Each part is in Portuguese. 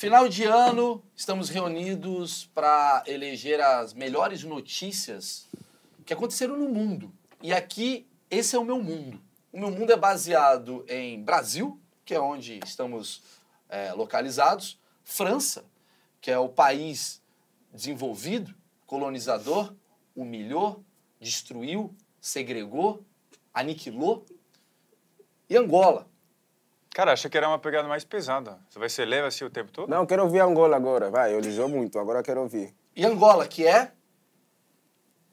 Final de ano, estamos reunidos para eleger as melhores notícias que aconteceram no mundo. E aqui, esse é o meu mundo. O meu mundo é baseado em Brasil, que é onde estamos é, localizados, França, que é o país desenvolvido, colonizador, humilhou, destruiu, segregou, aniquilou, e Angola, Cara, achei que era uma pegada mais pesada. Você vai ser leve assim o tempo todo? Não, quero ouvir Angola agora. Vai, eu ligou muito, agora quero ouvir. E Angola, que é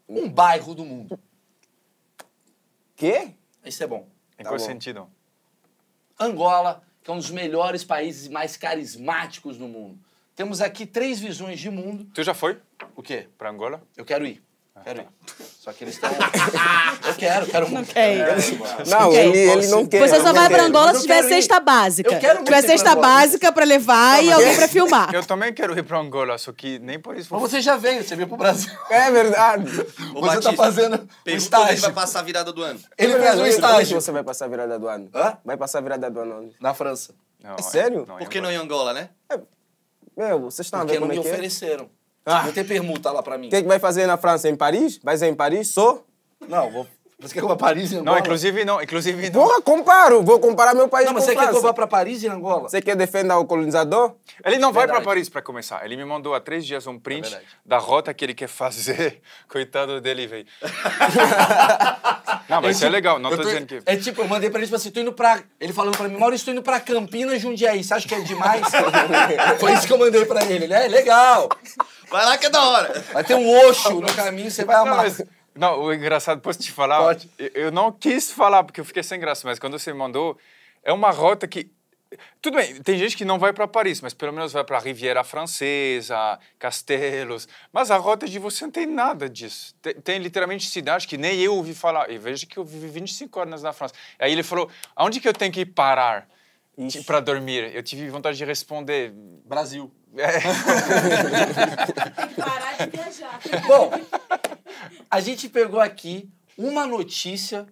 um hum. bairro do mundo. Quê? Isso é bom. Em tá qual bom. sentido? Angola, que é um dos melhores países mais carismáticos do mundo. Temos aqui três visões de mundo. Tu já foi? O quê? Pra Angola? Eu quero ir. Ah, quero tá. ir. Só que eles estão. eu quero, quero muito. É. Não, quer ir. não ele, ele não quer. Você só vai pra Angola se tiver cesta básica. Eu quero tiver cesta básica pra levar e alguém pra filmar. Eu também quero ir pra Angola, só que nem por isso. Mas você já veio, você veio pro Brasil. É verdade. O você Batista, tá fazendo um estágio. Ele vai passar a virada do ano. Ele fez um estágio. Você vai passar a virada do ano? Hã? Vai passar a virada do ano Na França. Não, é sério? Não, Por que não em Angola, né? É, meu, vocês estão vendo como é que Porque não me ofereceram. Ah. Vai ter permuta lá pra mim. O que, é que vai fazer na França? Em Paris? Vai ser em Paris? Sou? Não, vou. Você quer comprar Paris e Angola? Não, inclusive não, inclusive não. Porra, comparo, vou comparar meu país com Não, mas você França. quer comprar para Paris e Angola? Você quer defender o colonizador? Ele não verdade. vai para Paris para começar. Ele me mandou há três dias um é print é da rota que ele quer fazer. Coitado dele, velho. não, mas é isso é tipo, é legal, não tô, tô, dizendo que... É tipo, eu mandei para ele, tipo assim, tô indo pra... Ele falou pra mim, Maurício, tô indo pra Campinas, Jundiaí, você acha que é demais? Foi isso que eu mandei para ele, né? Legal. Vai lá que é da hora. Vai ter um Oxo no caminho, você vai amar. Não, não o engraçado, posso te falar? Pode. Eu não quis falar, porque eu fiquei sem graça, mas quando você me mandou, é uma rota que tudo bem, tem gente que não vai para Paris, mas pelo menos vai para a Riviera Francesa, castelos. Mas a rota de você não tem nada disso. Tem, tem literalmente cidades que nem eu ouvi falar. E veja que eu vivi 25 anos na França. Aí ele falou: aonde que eu tenho que parar para dormir? Eu tive vontade de responder: Brasil. É. Tem que parar de viajar. Bom, a gente pegou aqui uma notícia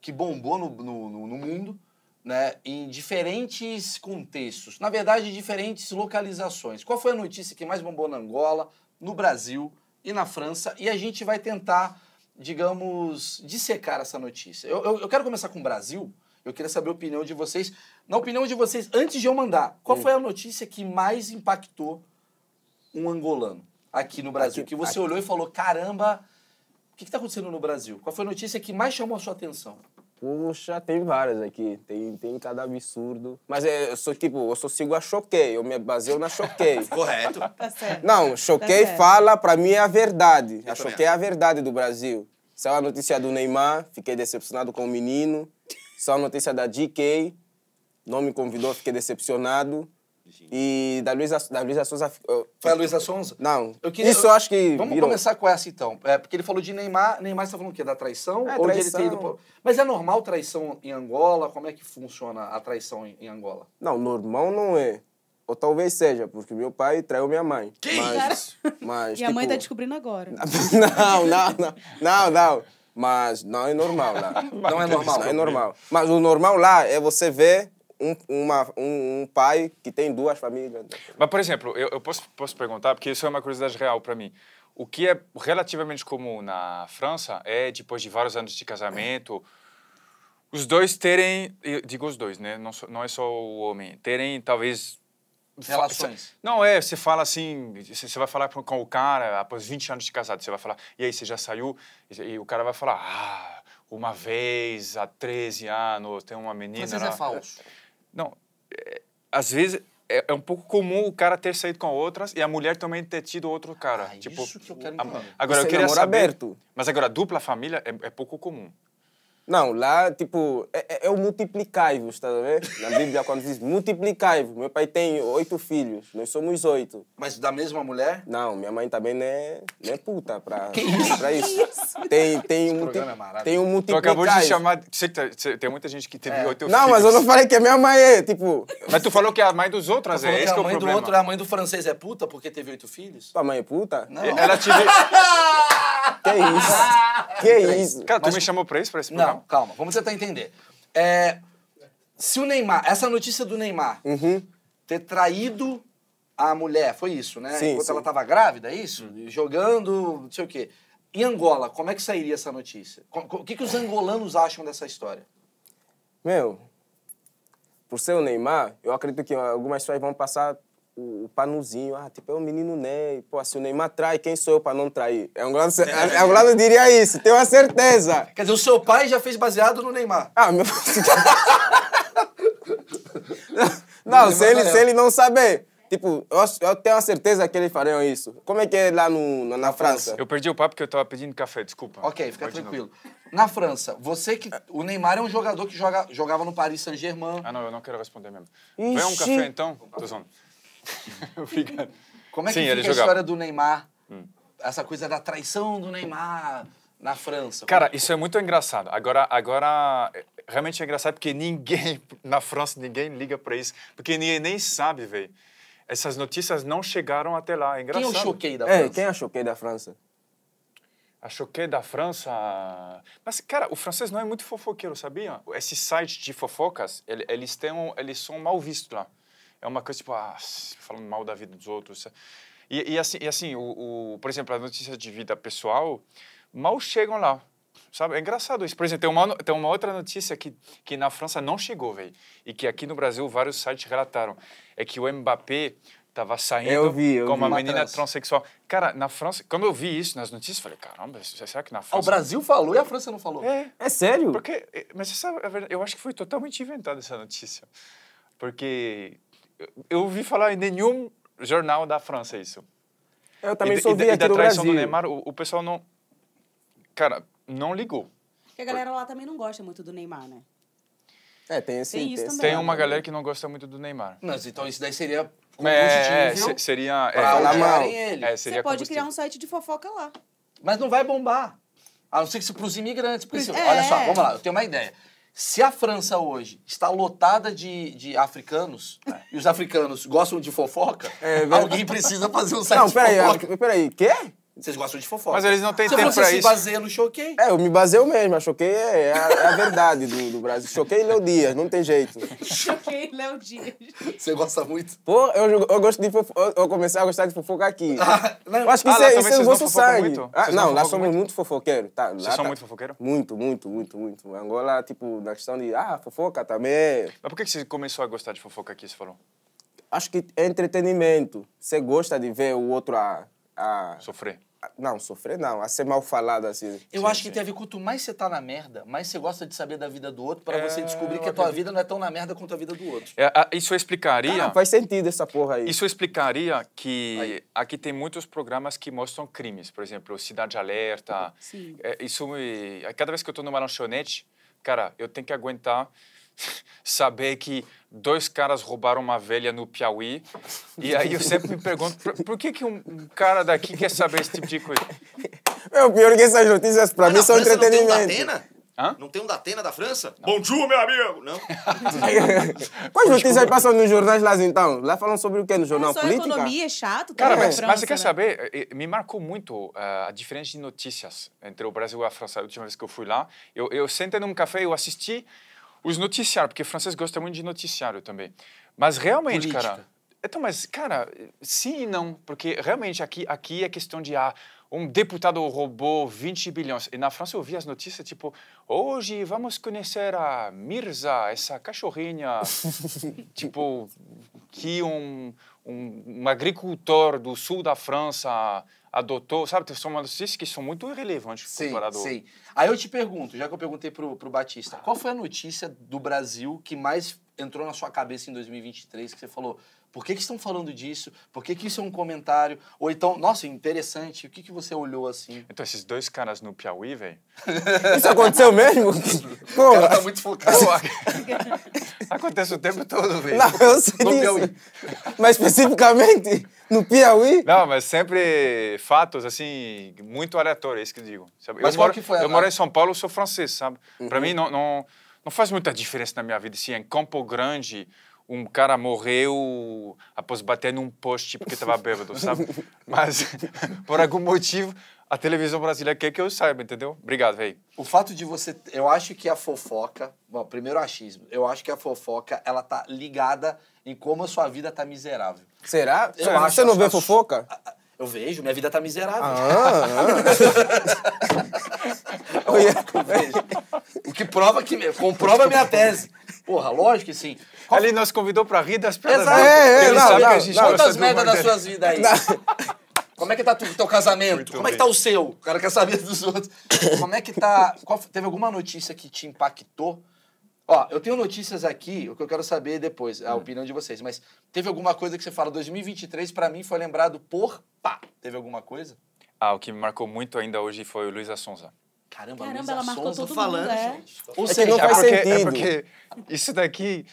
que bombou no, no, no mundo, né, em diferentes contextos, na verdade, em diferentes localizações. Qual foi a notícia que mais bombou na Angola, no Brasil e na França? E a gente vai tentar, digamos, dissecar essa notícia. Eu, eu, eu quero começar com o Brasil, eu queria saber a opinião de vocês. Na opinião de vocês, antes de eu mandar, qual hum. foi a notícia que mais impactou um angolano aqui no Brasil? Aqui, que você aqui. olhou e falou: caramba, o que está acontecendo no Brasil? Qual foi a notícia que mais chamou a sua atenção? Puxa, tem várias aqui. Tem, tem cada absurdo. Mas é, eu sou tipo, eu sigo a Choquei. Eu me baseio na Choquei. Correto. Tá certo. Não, tá Choquei tá fala, pra mim é a verdade. a Choquei é a verdade do Brasil. Saiu a notícia do Neymar, fiquei decepcionado com o menino. Só a notícia da GK, não me convidou, fiquei decepcionado. E da Luísa da Luiza Souza. Foi a Luísa Sonza? Não. Eu queria, Isso eu acho que. Vamos começar com essa então. É, porque ele falou de Neymar. Neymar, está falando o quê? Da traição? É, ou traição. De ele ter ido... Mas é normal traição em Angola? Como é que funciona a traição em, em Angola? Não, normal não é. Ou talvez seja, porque meu pai traiu minha mãe. Que? Mas, mas, e tá tipo... a mãe está descobrindo agora. não, não, não. Não, não. Mas não é normal lá. não é normal, não é normal. Mas o normal lá é você ver um, uma, um, um, pai que tem duas famílias. Mas, por exemplo, eu, eu posso, posso perguntar, porque isso é uma curiosidade real para mim. O que é relativamente comum na França é, depois de vários anos de casamento, os dois terem, digo os dois, né? Não, não é só o homem, terem talvez Relações. Não, é, você fala assim, você vai falar com o cara, após 20 anos de casado, você vai falar, e aí, você já saiu? E o cara vai falar, ah, uma vez há 13 anos, tem uma menina. Mas às vezes é falso. Não, é, às vezes é, é, um pouco comum o cara ter saído com outras e a mulher também ter tido outro cara. Ah, tipo, isso que eu quero entender. agora, eu queria saber, aberto. Mas agora, dupla família é, é pouco comum. Não, lá, tipo, é, é, é o multiplicai-vos, tá a ver? Na Bíblia, quando diz multiplicai-vos, meu pai tem oito filhos, nós somos oito. Mas da mesma mulher? Não, minha mãe também não é, não é puta pra, que isso? pra isso. Tem, é tem, um, é tem um multiplicai. Tu acabou de chamar. Sei que tá, tem muita gente que teve é. oito filhos. Não, mas eu não falei que a é minha mãe é, tipo. Mas tu falou que é a mãe dos outros, é esse que é o problema. Do outro, a mãe do francês é puta porque teve oito filhos? Tua mãe é puta? Não. Ela teve. que isso? Que é isso? Cara, tu Mas... me chamou pra isso, pra esse programa? Não, calma. Vamos tentar entender. É, se o Neymar... Essa notícia do Neymar uhum. ter traído a mulher, foi isso, né? Sim, Enquanto sim. ela tava grávida, é isso? Jogando, não sei o quê. Em Angola, como é que sairia essa notícia? O que, que os angolanos acham dessa história? Meu, por ser o Neymar, eu acredito que algumas pessoas vão passar o, o panuzinho, ah, tipo, é o menino Ney, né, pô, se assim, o Neymar trai, quem sou eu pra não trair? É um lado, é. É, é um lado diria isso, tenho a certeza. Quer dizer, o seu pai já fez baseado no Neymar. Ah, meu... não, não se, ele, é. se ele não saber... Tipo, eu, eu, tenho a certeza que eles fariam isso. Como é que é lá no, na, na França? Eu perdi o papo porque eu tava pedindo café, desculpa. Ok, fica Pode tranquilo. Na França, você que. O Neymar é um jogador que joga, jogava no Paris Saint-Germain. Ah, não, eu não quero responder mesmo. Vem um café então? Tô zoando. Obrigado. Como é que fica a história do Neymar? Hum. Essa coisa da traição do Neymar na França. Cara, Como... É isso é muito engraçado. Agora, agora realmente é engraçado porque ninguém na França ninguém liga para isso, porque ninguém nem sabe, velho. Essas notícias não chegaram até lá. É engraçado. Quem é o choquei da é, França? É, quem é o choquei da França? A choquei da França. Mas, cara, o francês não é muito fofoqueiro, sabia? Esses sites de fofocas, eles, têm, eles são mal vistos lá é uma coisa tipo, ah, falando mal da vida dos outros. E, e assim, e assim o, o, por exemplo, as notícias de vida pessoal mal chegam lá. Sabe? É engraçado isso. Por exemplo, tem uma, tem uma outra notícia que, que na França não chegou, velho. E que aqui no Brasil vários sites relataram. É que o Mbappé tava saindo eu vi, eu com uma vi, menina transexual. Cara, na França, quando eu vi isso nas notícias, falei, caramba, será que na ah, França... O Brasil falou e a França não falou. É, é sério? Porque, é, mas essa, é eu acho que foi totalmente inventada essa notícia. Porque eu ouvi falar em nenhum jornal da França isso. Eu também e, sou e, aqui da traição do Neymar, o, o, pessoal não. Cara, não ligou. Porque a galera lá também não gosta muito do Neymar, né? É, tem esse. Tem, tem, tem uma galera que não gosta muito do Neymar. Mas então isso daí seria. É, seria. É, falar mal. Ele. É, seria Você pode criar um site de fofoca lá. Mas não vai bombar. A não ser que se para os imigrantes. Porque, é. Olha só, é. vamos lá, eu tenho uma ideia. Se a França hoje está lotada de, de africanos, é. e os africanos gostam de fofoca, é, alguém precisa fazer um site Não, de fofoca. peraí, quê? Vocês gostam de fofoca. Mas eles não têm tempo pra isso. Você se baseia no Choquei. É, eu me baseio mesmo. A Choquei é, é, a, é a verdade do, do Brasil. Choquei e Léo Dias, não tem jeito. Choquei e Léo Dias. Você gosta muito? Pô, eu, eu gosto de fofoca. Eu comecei a gostar de fofoca aqui. Ah, eu acho que ah, isso, é, isso é sangue. Ah, não, lá somos muito, muito fofoqueiros. Tá, vocês são tá. muito fofoqueiros? Muito, muito, muito, muito. Angola, tipo, na questão de, ah, fofoca também. Mas por que você começou a gostar de fofoca aqui, você falou? Acho que é entretenimento. Você gosta de ver o outro a a. Sofrer. não, sofrer não, a ser mal falado assim. Eu sim, acho que sim. tem a ver quanto mais você tá na merda, mais você gosta de saber da vida do outro para é, você descobrir que a tua vida não é tão na merda quanto a vida do outro. É, isso explicaria. Ah, faz sentido essa porra aí. Isso explicaria que aí. aqui tem muitos programas que mostram crimes, por exemplo, Cidade Alerta. Sim. É, isso me, cada vez que eu tô numa lanchonete, cara, eu tenho que aguentar saber que dois caras roubaram uma velha no Piauí. E aí eu sempre me pergunto, por, por que, que um cara daqui quer saber esse tipo de coisa? É o pior que essas notícias para ah, mim são entretenimento. Não tem, um não tem um da Atena da França? Não. Bom dia, meu amigo! Não. Quais notícias passam nos jornais lá então? Lá falam sobre o que no jornal? Não, só Política? economia, é chato. Cara, mas, França, mas você né? quer saber? Me marcou muito uh, a diferença de notícias entre o Brasil e a França. A última vez que eu fui lá, eu, eu sentei num café, eu assisti os noticiários, porque francês gosta muito de noticiário também. Mas realmente, Política. cara. Então, mas, cara, sim e não. Porque realmente aqui, aqui é questão de. Ah, um deputado roubou 20 bilhões. E na França eu vi as notícias tipo: hoje vamos conhecer a Mirza, essa cachorrinha, tipo, que um, um, um agricultor do sul da França adotou, sabe? São notícias que são muito irrelevantes sim, comparado... Sim, Aí eu te pergunto, já que eu perguntei pro, pro Batista, qual foi a notícia do Brasil que mais entrou na sua cabeça em 2023, que você falou, por que, que estão falando disso? Por que, que isso é um comentário? Ou então, nossa, interessante, o que, que você olhou assim? Então, esses dois caras no Piauí, velho. isso aconteceu mesmo? Pô, o cara tá muito focado. Acontece o tempo todo, velho. Não, eu sei. No Piauí. Mas especificamente no Piauí? Não, mas sempre fatos, assim, muito aleatórios, é isso que eu digo. Sabe? Mas eu qual moro, que foi a Eu moro em São Paulo, sou francês, sabe? Uhum. Para mim, não, não, não faz muita diferença na minha vida se assim, em Campo Grande um cara morreu após bater num poste porque estava bêbado, sabe? Mas, por algum motivo, a televisão brasileira quer que eu saiba, entendeu? Obrigado, velho. O fato de você. Eu acho que a fofoca. Bom, primeiro achismo. Eu acho que a fofoca, ela tá ligada em como a sua vida tá miserável. Será? Eu Será? Acho, você não acho, vê acho, fofoca? A, a, eu vejo, minha vida tá miserável. Ah, ah. eu vejo. O que prova que. Comprova a minha tese. Porra, lógico que sim. Qual... Ali nós convidou pra rir das pedras. Exato. Né? É, é, Ele não, sabe não, que a gente não, Quantas merdas das suas vidas aí? Não. Como é que tá o teu casamento? Muito Como bem. é que tá o seu? O cara quer saber dos outros. Como é que tá. Qual... Teve alguma notícia que te impactou? Ó, eu tenho notícias aqui, o que eu quero saber depois, a hum. opinião de vocês. Mas teve alguma coisa que você fala, 2023 para mim foi lembrado por pá. Teve alguma coisa? Ah, o que me marcou muito ainda hoje foi o Luiz Assonza. Caramba, Caramba Luiz ela marcou todo falando, mundo, é? Ou é, é não faz tá porque, sentido. É porque isso daqui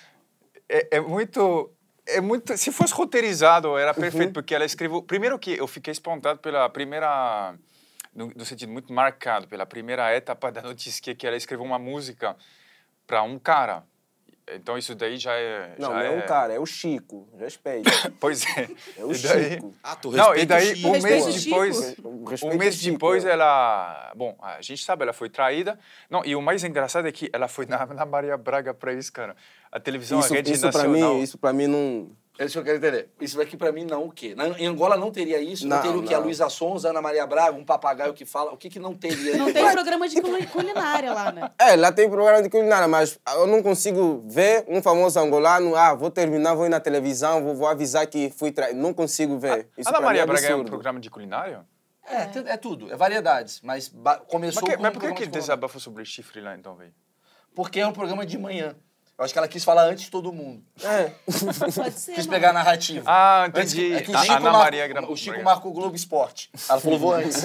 é, é muito é muito. Se fosse roteirizado, era uhum. perfeito, uhum. porque ela escreveu. Primeiro que eu fiquei espantado pela primeira. No, no, sentido muito marcado, pela primeira etapa da notícia, que é ela escreveu uma música para um cara. Então isso daí já é. Não, já não é, um é cara, é o Chico. Respeito. pois é. É o daí... Chico. Ah, tu Não, e daí Chico. um mês depois. Um mês Chico, é. depois ela. Bom, a gente sabe, ela foi traída. Não, e o mais engraçado é que ela foi na, na Maria Braga pra isso, cara. A televisão, isso, a rede isso nacional. Pra mim, isso pra mim não. É isso que eu quero entender. Isso daqui para mim não o quê? Na, em Angola não teria isso? Não, não teria o quê? Não. A Luísa Sons, Ana Maria Braga, um papagaio que fala? O que que não teria? Não tem programa de culinária lá, né? É, lá tem programa de culinária, mas eu não consigo ver um famoso angolano, ah, vou terminar, vou ir na televisão, vou, vou avisar que fui traído. Não consigo ver. A, ah, isso Ana Maria mim é Braga é um programa de culinária? É, é, é tudo, é variedades, mas começou mas que, com Mas por um que, que desabafou sobre chifre lá então, velho? Porque é um programa de manhã. Eu acho que ela quis falar antes de todo mundo. É. Pode ser. Quis não. pegar a narrativa. Ah, entendi. É que, tá, Ana Maria O Chico marcou o Globo Esporte. Ela falou, vou antes.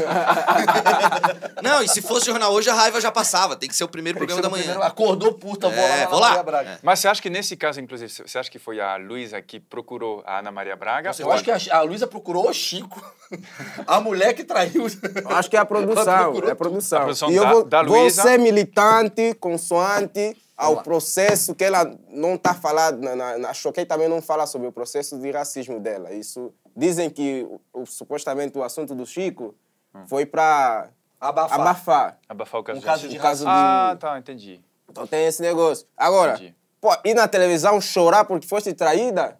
não, e se fosse jornal hoje, a raiva já passava. Tem que ser o primeiro programa da manhã. Primeiro... Acordou puta, vou lá. É, vou lá. Braga. É. Mas você acha que nesse caso, inclusive, você acha que foi a Luísa que procurou a Ana Maria Braga? Você eu acho que a, Luísa procurou o Chico. a mulher que traiu. Eu acho que é a produção. É a produção. A produção e da, eu vou, da Luísa. Vou militante, consoante ao processo que ela não está falando, na, na, na Choquei também não fala sobre o processo de racismo dela. Isso dizem que o, o supostamente o assunto do Chico hum. foi para abafar. abafar. abafar. o caso, um de caso, de, caso Ah, tá, entendi. Então tem esse negócio. Agora, pô, ir na televisão chorar porque foste traída,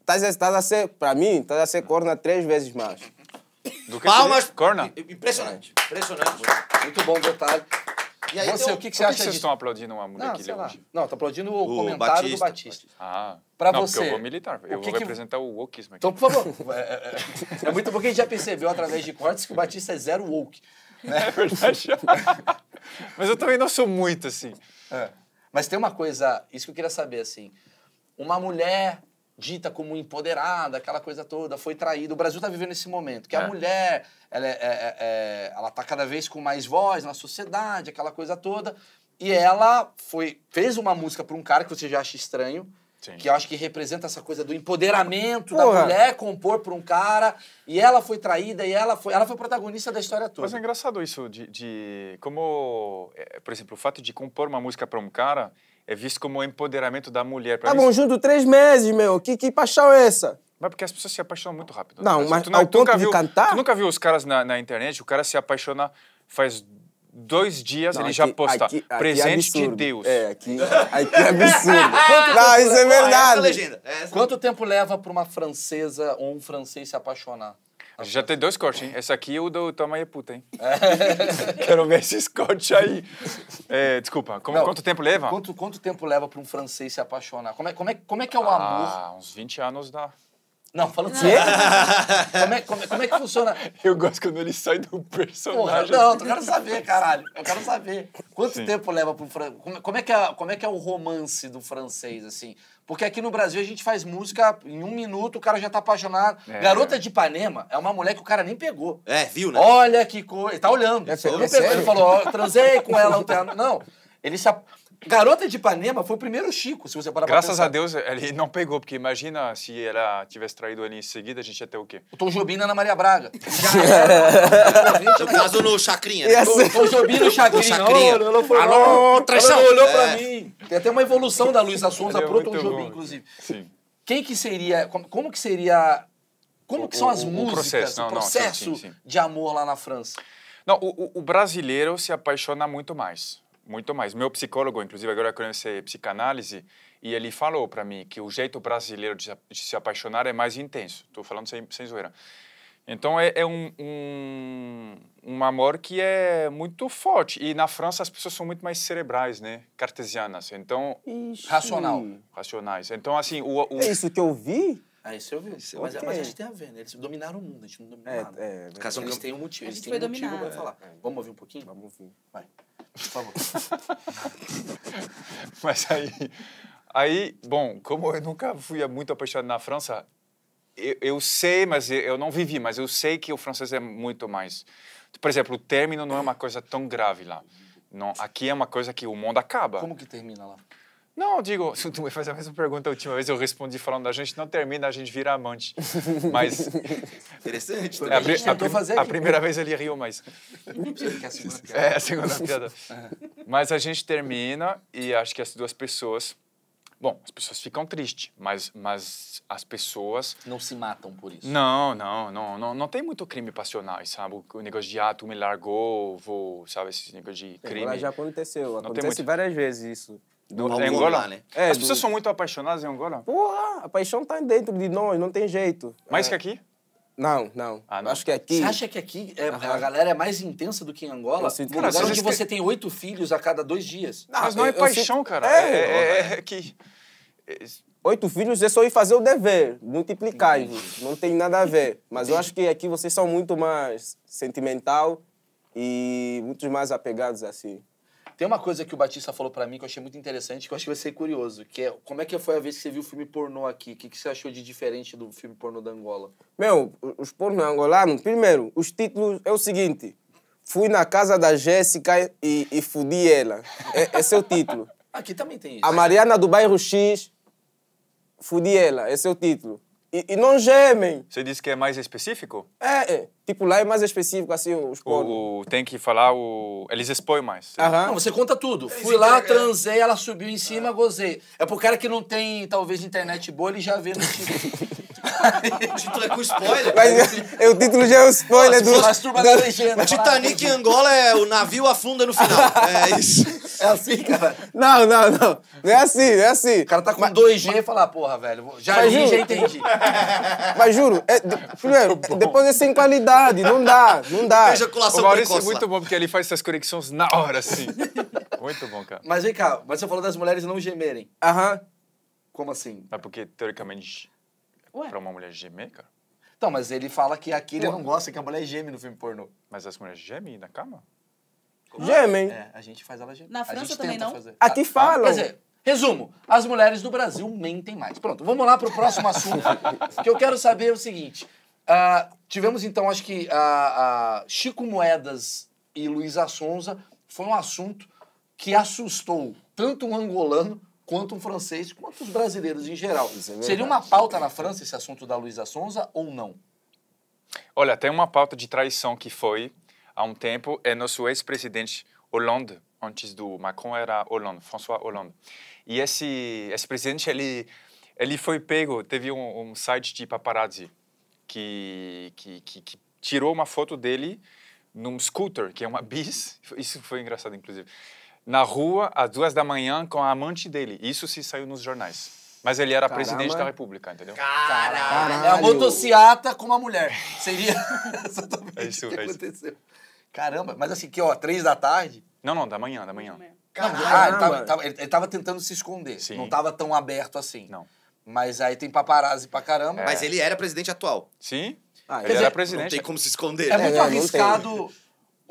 estás tá a, ser, para mim, estás a ser corna três vezes mais. Palmas. Corna. Impressionante. Impressionante. Muito bom detalhe aí, você, então, o que, que você acha que vocês estão aplaudindo uma mulher não, que leu hoje? Não, estou aplaudindo o, o comentário Batista. do Batista. Ah, para você. Porque eu vou militar, eu vou representar o wokeismo. aqui. Então, por favor. É, é, é muito bom que a gente já percebeu através de cortes que o Batista é zero woke. Né? É verdade. Mas eu também não sou muito assim. É. Mas tem uma coisa, isso que eu queria saber, assim. Uma mulher dita como empoderada, aquela coisa toda, foi traída. O Brasil está vivendo esse momento, que é. a mulher ela, é é, é, é, ela tá cada vez com mais voz na sociedade, aquela coisa toda. E ela foi fez uma música para um cara que você já acha estranho, Sim. que eu acho que representa essa coisa do empoderamento Porra. da mulher compor para um cara e ela foi traída e ela foi ela foi protagonista da história toda mas é engraçado isso de, de como é, por exemplo o fato de compor uma música para um cara é visto como o empoderamento da mulher. Pra tá bom mim... três meses, meu. Que, que paixão é essa? Mas porque as pessoas se apaixonam muito rápido. Né? Não, mas tu, não, ao tu ponto de cantar... Tu nunca viu os caras na, na internet, o cara se apaixona faz dois dias não, ele aqui, já posta aqui, aqui, é presente é de Deus. É, aqui, aqui é absurdo. não, isso é verdade. Ah, essa é legenda. Essa... É Quanto tempo leva para uma francesa ou um francês se apaixonar? já tem dois cortes, hein? Esse aqui e é o do Tamaia é Puta, hein? É. Quero ver esses cortes aí. É, desculpa, como, Não, quanto tempo leva? Quanto, quanto tempo leva para um francês se apaixonar? Como é, como é, como é que é o ah, amor? Ah, uns 20 anos dá. Não, falando sério. Como, é, como, é, como é que funciona? Eu gosto quando ele sai do personagem. Porra, não, eu quero saber, caralho. Eu quero saber. Quanto Sim. tempo leva para um francês? Como, como, é que é, como é que é o romance do francês, assim? Porque aqui no Brasil a gente faz música, em um minuto o cara já tá apaixonado. É. Garota de Ipanema é uma mulher que o cara nem pegou. É, viu, né? Olha que coisa. Ele tá olhando. É, é ele, pegou, ele falou, ó, transei com ela. Não, ele se... Garota de Ipanema foi o primeiro Chico, se você parar Graças pra a Deus ele não pegou, porque imagina se ela tivesse traído ele em seguida, a gente ia ter o quê? O Tom Jobim na Ana Maria Braga. no caso, no Chacrinha. Né? Tom, Tom Jobim no Chacrinha. Chacrinha. Não, foi Alô, traição! Ela olhou é. pra mim. Tem até uma evolução da Luísa Sonza é pro Tom Jobim, bom. inclusive. Sim. Quem que seria, como, como que seria, como o, que são as o músicas, processo. Não, o processo, não, sim, sim, sim. de amor lá na França? Não, o brasileiro se apaixona muito mais muito mais. Meu psicólogo, inclusive, agora conhece psicanálise e ele falou para mim que o jeito brasileiro de se apaixonar é mais intenso. Estou falando sem, sem zoeira. Então é, é um, um, um, amor que é muito forte. E na França as pessoas são muito mais cerebrais, né? Cartesianas. Então. Ixi. Racional. Racionais. Então, assim. O, o... É isso que eu vi? Ah, isso eu vi. Isso é mas, mas, a gente tem a ver, né? Eles dominaram o mundo, a gente não dominou é, nada. É, Caso eles têm um motivo. Eles têm um dominar. motivo pra falar. É, Vamos ouvir um pouquinho? Vamos ouvir. Vai. Por favor. mas aí... Aí, bom, como eu nunca fui muito apaixonado na França, eu, eu, sei, mas eu não vivi, mas eu sei que o francês é muito mais... Por exemplo, o término não é uma coisa tão grave lá. Não, aqui é uma coisa que o mundo acaba. Como que termina lá? Não, digo, tu me faz a mesma pergunta a última vez, eu respondi falando da gente, não termina, a gente vira amante. Mas. Interessante, é também. a, gente a, fazer a primeira vez ele riu, mas. é a segunda piada. mas a gente termina e acho que as duas pessoas. Bom, as pessoas ficam tristes, mas, mas as pessoas. Não se matam por isso. Não, não, não. Não, não tem muito crime passional, sabe? O negócio de, ah, tu me largou, vou, sabe? Esse negócio de crime. Mas já aconteceu. Não acontece muito... várias vezes isso. Do, Angola? né? É, As do... pessoas são muito apaixonadas em Angola? Porra, a paixão tá dentro de nós, não tem jeito. Mais é... que aqui? Não, não. Ah, não. Acho que é aqui. Você acha que aqui é, a galera é mais intensa do que em Angola? Eu cara, lugar onde você que... tem oito filhos a cada dois dias. Não, mas ah, não é eu, paixão, eu cara. É, é, é, é que. Oito filhos é só ir fazer o dever, multiplicar. não tem nada a ver. Mas eu acho que aqui vocês são muito mais sentimental e muito mais apegados assim. Tem uma coisa que o Batista falou para mim que eu achei muito interessante, que eu acho que vai ser curioso, que é como é que foi a vez que você viu o filme pornô aqui? O que, que você achou de diferente do filme pornô da Angola? Meu, os pornô angolanos, primeiro, os títulos é o seguinte: Fui na casa da Jéssica e, e fudi ela. É, esse é o título. Aqui também tem isso. A Mariana do bairro X, fudi ela, esse é o título. E, e, não gemem. Você disse que é mais específico? É, é. Tipo, lá é mais específico, assim, os o, o Tem que falar o... Eles expõem mais. Aham. Não, você conta tudo. Fui lá, é. transei, ela subiu em cima, ah. gozei. É pro cara que não tem, talvez, internet boa, ele já vê no título. o título é com spoiler. Mas é o título já é o spoiler do. Masturba da legenda. Titanic em Angola é o navio afunda no final. É isso. É assim, cara? Não, não, não. Não é assim, não é assim. O cara tá com 2G e fala, porra, velho, já li, já entendi. Mas juro, é, de, primeiro, depois é sem qualidade, não dá, não dá. Ejaculação o Maurício é muito bom, porque ele faz essas conexões na hora, assim. muito bom, cara. Mas vem cá, mas você falou das mulheres não gemerem. Aham. Como assim? É porque, teoricamente, Ué? Pra uma mulher gemer, cara? Então, mas ele fala que aqui ele não gosta que a mulher geme no filme pornô. Mas as mulheres gemem na cama? Gemem. É, a gente faz ela gemer. Na França também não? Fazer. Ah, Até ah, fala. Quer dizer, resumo, as mulheres do Brasil mentem mais. Pronto, vamos lá para o próximo assunto. que eu quero saber o seguinte. Uh, tivemos, então, acho que uh, uh, Chico Moedas e Luísa Sonza foi um assunto que assustou tanto um angolano quanto um francês, quanto os brasileiros em geral. É Seria uma pauta na França esse assunto da Luísa Sonza ou não? Olha, tem uma pauta de traição que foi, há um tempo, é nosso ex-presidente Hollande, antes do Macron era Hollande, François Hollande. E esse, esse presidente, ele, ele foi pego, teve um, um site de paparazzi que, que, que, que tirou uma foto dele num scooter, que é uma bis, isso foi engraçado, inclusive, na rua às duas da manhã com a amante dele. Isso se saiu nos jornais. Mas ele era Caramba. presidente da república, entendeu? Caralho! É a motociata com uma mulher. Seria exatamente é isso, o que é aconteceu. Caramba, mas assim, que ó, três da tarde? Não, não, da manhã, da manhã. Caramba. Ah, ele tava, tava, ele tava tentando se esconder. Sim. Não tava tão aberto assim. Não. Mas aí tem paparazzi pra caramba. É. Mas ele era presidente atual. Sim. Ah, ele dizer, era presidente. Não tem como se esconder. É né? muito é, arriscado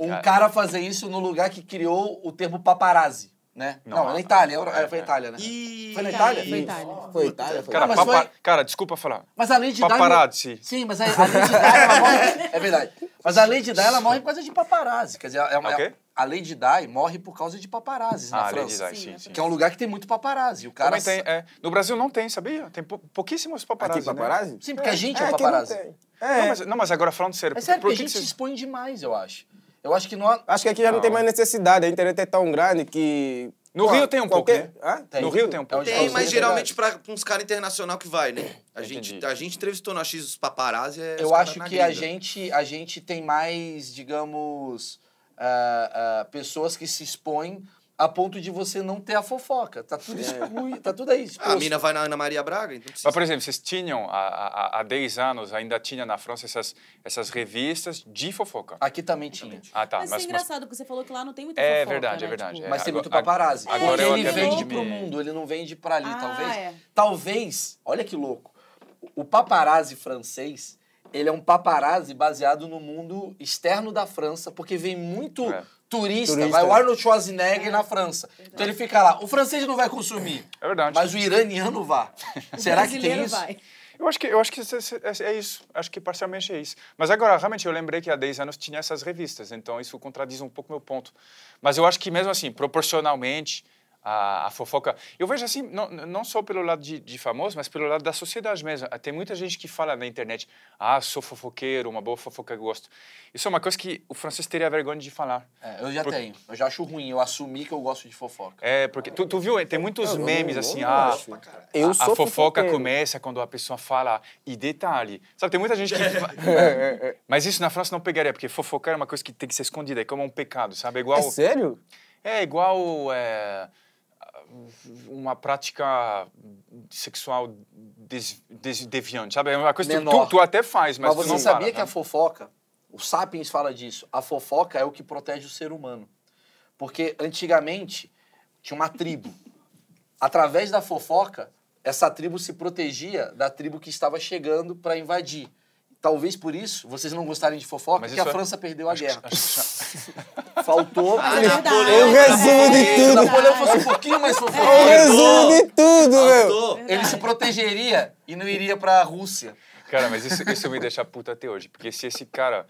um cara. fazer isso no lugar que criou o termo paparazzi. Né? Não, não na Itália, é, foi na é, é. Itália, né? E... Foi na Itália? Foi Itália. Foi Itália. Foi. Cara, não, papa... foi... cara, desculpa falar. Mas a lei de Paparazzi. Dar, sim, mas a, lei de dar, ela morre... É verdade. Mas a lei de dar, ela morre por causa de paparazzi. Quer dizer, é uma... Ah, okay. A lei de Dai morre por causa de paparazzi na ah, França. Dai, sim, sim, sim. Que é um lugar que tem muito paparazzi. O cara... Tem, é, no Brasil não tem, sabia? Tem pouquíssimos paparazzi. Ah, tem paparazzi? Né? Sim, porque é, a gente é, é paparazzi. Não, é. não, mas, não, mas, agora falando sério. É sério, porque, porque a gente se expõe demais, eu acho. Eu acho que não há... Acho que aqui já não, não tem mais necessidade. A internet é tão grande que no Pô, Rio tem um qualquer... pouco, né? Ah, tem. No Rio tem um pouco. Tem, mas é geralmente para uns caras internacional que vai, né? A gente, a gente entrevistou na X os paparazzi. É Eu acho que a gente, a gente tem mais, digamos, uh, uh, pessoas que se expõem a ponto de você não ter a fofoca. Tá tudo, é. exclui, tá tudo aí. Exposto. A mina vai na Ana Maria Braga, então precisa. Mas, por exemplo, vocês tinham, há, há, há 10 anos, ainda tinha na França essas, essas revistas de fofoca. Aqui também tinha. Ah, tá. Mas, mas isso é engraçado, mas... porque você falou que lá não tem muita é fofoca. Verdade, né? É verdade, tipo... é verdade. Mas tem muito paparazzi. É, porque ele vende pro mundo, ele não vende para ali, ah, talvez. É. Talvez, olha que louco, o paparazzi francês ele é um paparazzi baseado no mundo externo da França, porque vem muito é turista, turista vai o Arnold Schwarzenegger é. na França. É então ele fica lá. O francês não vai consumir. É verdade. Mas o iraniano vai. Será que tem isso? Vai. Eu acho que, eu acho que é, é isso. Acho que parcialmente é isso. Mas agora, realmente, eu lembrei que há 10 anos tinha essas revistas, então isso contradiz um pouco meu ponto. Mas eu acho que, mesmo assim, proporcionalmente, a, a, fofoca. Eu vejo assim, não, não só pelo lado de, de famoso, mas pelo lado da sociedade mesmo. Tem muita gente que fala na internet, ah, sou fofoqueiro, uma boa fofoca que gosto. Isso é uma coisa que o francês teria vergonha de falar. É, eu já porque... tenho. Eu já acho ruim, eu assumi que eu gosto de fofoca. É, porque tu, tu viu, tem muitos eu memes assim, ah, a, a fofoca começa quando a pessoa fala, e detalhe. Sabe, tem muita gente que... É, é, é. mas isso na França não pegaria, porque fofocar é uma coisa que tem que ser escondida, é como um pecado, sabe? É igual... É sério? É igual... É uma prática sexual des, des, deviante, sabe? É uma coisa Menor. que tu, tu, até faz, mas, mas você sabia para, né? que a fofoca, o Sapiens fala disso, a fofoca é o que protege o ser humano. Porque antigamente tinha uma tribo. Através da fofoca, essa tribo se protegia da tribo que estava chegando para invadir. Talvez por isso vocês não gostarem de fofoca, que a é- França é... perdeu a guerra. É- Faltou. Ah, é verdade, resumo de tudo. Se Napoleão fosse um pouquinho mais fofoca. o resumo de tudo, meu. Ele se protegeria e não iria para a Rússia. Cara, mas isso, isso me deixa puta até hoje. Porque se esse cara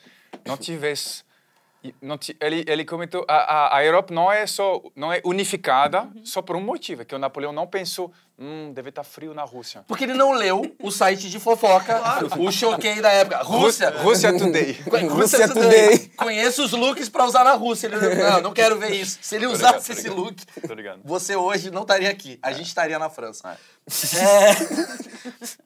não tivesse ele, ele comentou a, a, Europa não é só não é unificada uhum. só por um motivo, é que o Napoleão não pensou, hum, deve estar tá frio na Rússia. Porque ele não leu o site de fofoca, o choquei da época. Rússia. Rússia Today. Rússia, Rússia Today. Conheço os looks para usar na Rússia. Ele, não, não quero ver isso. Se ele tô usasse ligado, esse look, você hoje não estaria aqui. A é. gente estaria na França. É. é.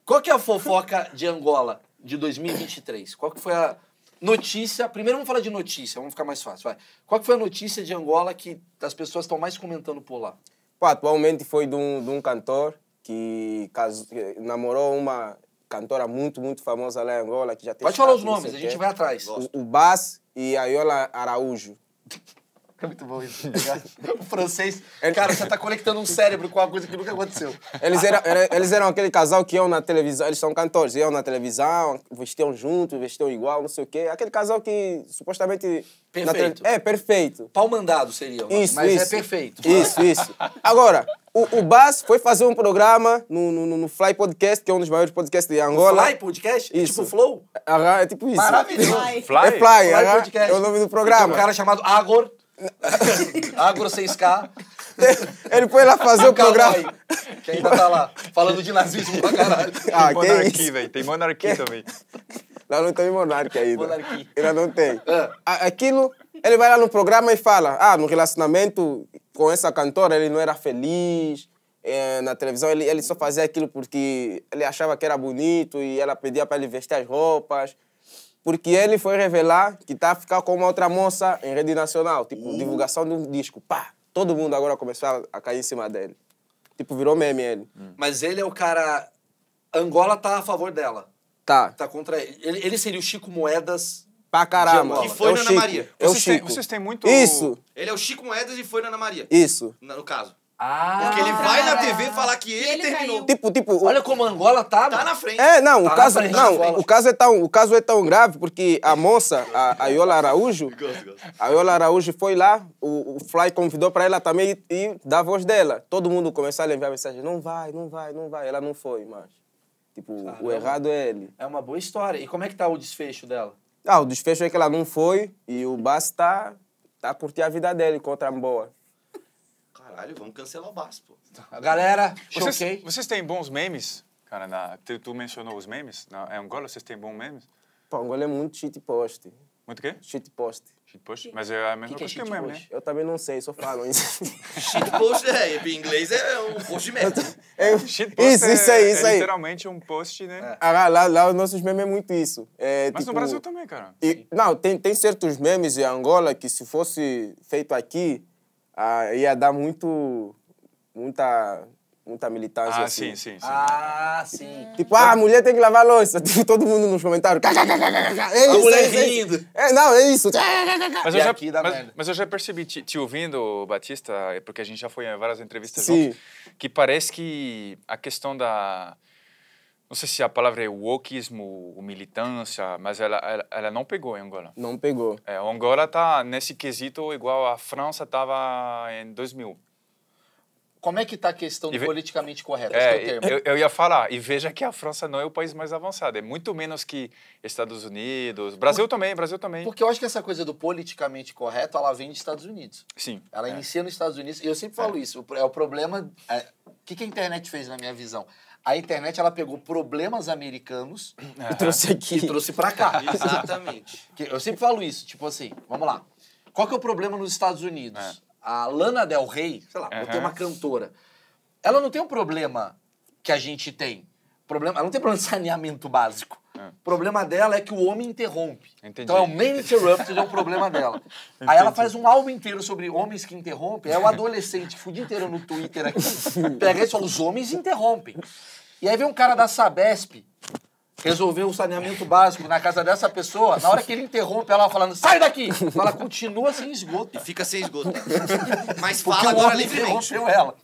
Qual que é a fofoca de Angola de 2023? Qual que foi a Notícia. Primeiro vamos falar de notícia, vamos ficar mais fácil. Vai. Qual foi a notícia de Angola que as pessoas estão mais comentando por lá? Pô, atualmente foi de um, de um cantor que, casou, que namorou uma cantora muito, muito famosa lá em Angola. Que já Pode falar os nomes, a gente vai atrás. O, o Bass e a Iola Araújo. É muito bom isso. Tá o francês. Cara, você tá conectando um cérebro com uma coisa que nunca aconteceu. Eles eram, eles eram aquele casal que iam na televisão. Eles são cantores, iam na televisão, vestiam juntos, vestiam igual, não sei o quê. Aquele casal que supostamente. Perfeito. Tele... É, perfeito. Pau mandado seria. Isso, mas é isso. é perfeito. Isso, isso. Agora, o, o Bass foi fazer um programa no, no, no, Fly Podcast, que é um dos maiores podcasts de Angola. Fly Podcast? Isso. É tipo Flow? Aham, é tipo isso. Maravilhoso. Fly? É Fly, Fly, Fly Podcast. É o nome do programa. Tem um cara chamado Agor. Agro 6K. Ele foi lá fazer o, programa. que ainda tá lá, falando de nazismo pra caralho. Ah, tem monarquia, velho. Tem monarquia também. Lá não tem monarquia ainda. Monarquia. Ainda não tem. É. Aquilo, ele vai lá no programa e fala: ah, no relacionamento com essa cantora ele não era feliz. É, na televisão ele, ele só fazia aquilo porque ele achava que era bonito e ela pedia para ele vestir as roupas porque ele foi revelar que tá a ficar com uma outra moça em rede nacional. Tipo, e... divulgação de um disco. Pá! Todo mundo agora começou a cair em cima dele. Tipo, virou meme ele. Hum. Mas ele é o cara. Angola tá a favor dela. Tá. Tá contra ele. Ele, seria o Chico Moedas. Pra caramba. Que foi é Ana Chico. Maria. Vocês, é o Chico. Têm, vocês têm muito. Isso. Ele é o Chico Moedas e foi na Ana Maria. Isso. No caso. Ah, Porque ele vai na TV falar que ele, ele terminou. Caiu. Tipo, tipo, olha como a Angola tá. Tá na frente. É, não, tá o caso, frente, não, o caso é tão, o caso é tão grave porque a moça, a, a Iola Araújo, a Iola Araújo foi lá, o, o Fly convidou para ela também e, e dar voz dela. Todo mundo começou a enviar mensagem, não vai, não vai, não vai. Ela não foi, mas tipo, o errado é ele. É uma boa história. E como é que tá o desfecho dela? Ah, o desfecho é que ela não foi e o Bass tá tá a curtir a vida dele contra a boa. Caralho, vamos cancelar o pô. Galera, vocês, Vocês têm bons memes? Cara, na, tu, tu, mencionou os memes? Na Angola, é vocês têm bons memes? Pô, Angola é muito shitpost. Muito o quê? Shitpost. Shitpost? Mas é a mesma que é coisa que, é que meme, né? Eu também não sei, só falo isso. shitpost é, é, em inglês é um post de merda. Né? É, é, shitpost isso, isso aí, isso aí. É literalmente um post, né? Ah, lá, lá os nossos memes é muito isso. É, Mas tipo, no Brasil também, cara. E, não, tem, tem certos memes em Angola que se fosse feito aqui ah, ia dar muito. muita. muita militância. Ah, assim. sim, sim, sim. Ah, sim. Tipo, ah, a mulher tem que lavar louça. Tipo, todo mundo nos comentários. É, é isso, a mulher é isso, rindo. É, não, é isso. Mas eu, já, mas, mas eu, já, percebi, te, te, ouvindo, Batista, é porque a gente já foi em várias entrevistas sim. juntos, que parece que a questão da não sei se a palavra é wokismo, militância, mas ela, ela, ela, não pegou em Angola. Não pegou. É, Angola está nesse quesito igual a França estava em 2000. Como é que está a questão do politicamente correto? É, é eu, eu, ia falar, e veja que a França não é o país mais avançado, é muito menos que Estados Unidos, Brasil Por... também, Brasil também. Porque eu acho que essa coisa do politicamente correto, ela vem dos Estados Unidos. Sim. Ela é. inicia nos Estados Unidos, e eu sempre falo é. isso, é o problema... É, o que, que a internet fez na minha visão? a internet ela pegou problemas americanos é. e trouxe aqui. E trouxe pra cá. Exatamente. Eu sempre falo isso, tipo assim, vamos lá. Qual que é o problema nos Estados Unidos? É. A Lana Del Rey, sei lá, uhum. tem uma cantora. Ela não tem um problema que a gente tem. Problema, ela não tem problema de saneamento básico. É. O problema dela é que o homem interrompe. Entendi. Então é o main interrupted, é o problema dela. Entendi. Aí ela faz um álbum inteiro sobre homens que interrompem. É o adolescente, dia inteiro no Twitter aqui, pega isso e fala, os homens interrompem. E aí vem um cara da Sabesp resolver o saneamento básico na casa dessa pessoa, na hora que ele interrompe ela falando, sai daqui! Ela continua sem esgoto. E fica sem esgoto. Mas fala agora livremente. ela.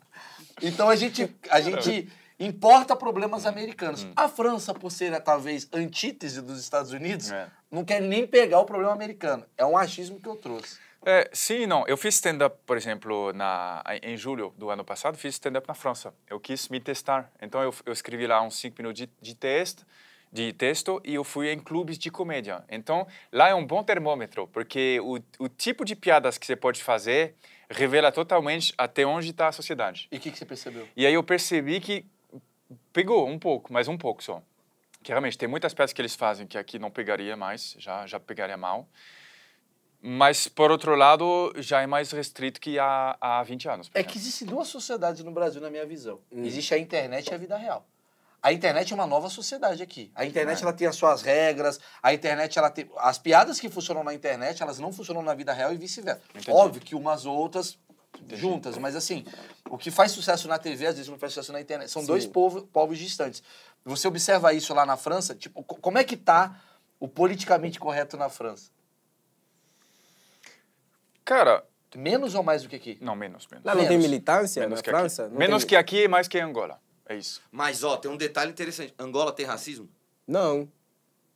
Então a gente, a gente importa problemas americanos. Hum. A França, por ser né, talvez antítese dos Estados Unidos, é. não quer nem pegar o problema americano. É um achismo que eu trouxe. É, sim, não. Eu fiz stand-up, por exemplo, na, em julho do ano passado, fiz stand-up na França. Eu quis me testar. Então, eu, eu escrevi lá uns 5 minutos de, de, de texto e eu fui em clubes de comédia. Então, lá é um bom termômetro, porque o, o tipo de piadas que você pode fazer revela totalmente até onde está a sociedade. E o que, que você percebeu? E aí eu percebi que pegou um pouco, mas um pouco só. Que realmente tem muitas peças que eles fazem que aqui não pegaria mais, já, já pegaria mal. Mas, por outro lado, já é mais restrito que há, há 20 anos. É que existem duas sociedades no Brasil, na minha visão. Hum. Existe a internet e a vida real. A internet é uma nova sociedade aqui. A é internet é. ela tem as suas regras, a internet ela tem as piadas que funcionam na internet, elas não funcionam na vida real e vice-versa. Óbvio que umas outras Entendi. juntas, mas assim, o que faz sucesso na TV às vezes não faz sucesso na internet. São Sim. dois povos, povos distantes. Você observa isso lá na França, tipo, como é que tá o politicamente correto na França? Cara, menos ou mais do que aqui? Não, menos, menos. Lá não menos. tem militância menos na França? Menos tem... que aqui e mais que em Angola. É isso. Mas, ó, tem um detalhe interessante. Angola tem racismo? Não.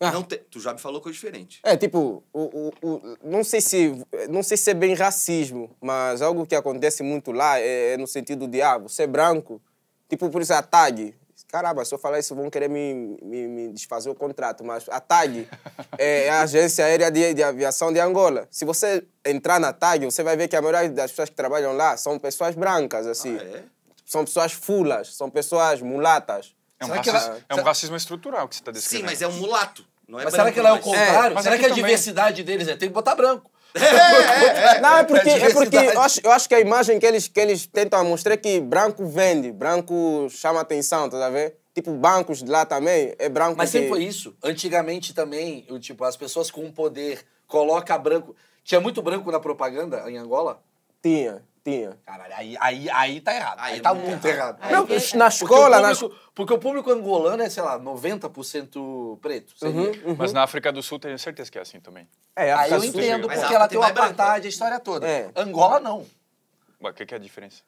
Ah. Não te... Tu já me falou coisa diferente. É, tipo, o, o, o, não, sei se, não sei se é bem racismo, mas algo que acontece muito lá é, é no sentido de, ah, você é branco. Tipo, por isso a tag, caramba, se eu falar isso vão querer me, me, me desfazer o contrato, mas a TAG é a Agência Aérea de, de, Aviação de Angola. Se você entrar na TAG, você vai ver que a maioria das pessoas que trabalham lá são pessoas brancas, assim. Ah, é? São pessoas fulas, são pessoas mulatas. É um, racismo, ela... é um racismo estrutural que você está descrevendo. Sim, mas é um mulato. Não é mas branco, será que ela é o contrário? É, será que, é que, a também... diversidade deles é? Tem que botar branco. É, é, é, Não, é porque, é, é porque eu, acho, eu acho que a imagem que eles, que eles tentam mostrar é que branco vende, branco chama atenção, tá vendo? Tipo, bancos de lá também, é branco Mas sempre foi isso. Antigamente também, eu, tipo, as pessoas com poder coloca branco. Tinha muito branco na propaganda em Angola? Tinha tinha. Caralho, aí, aí, aí tá errado. Aí, aí tá muito errado. É errado. Não, na escola... Porque o, público, na... porque o público angolano é, sei lá, 90% preto. Uhum, uhum. Mas na África do Sul tenho certeza que é assim também. É, aí eu entendo, porque ela tem uma apartheid, a história toda. É. Angola, não. O que, que é a diferença?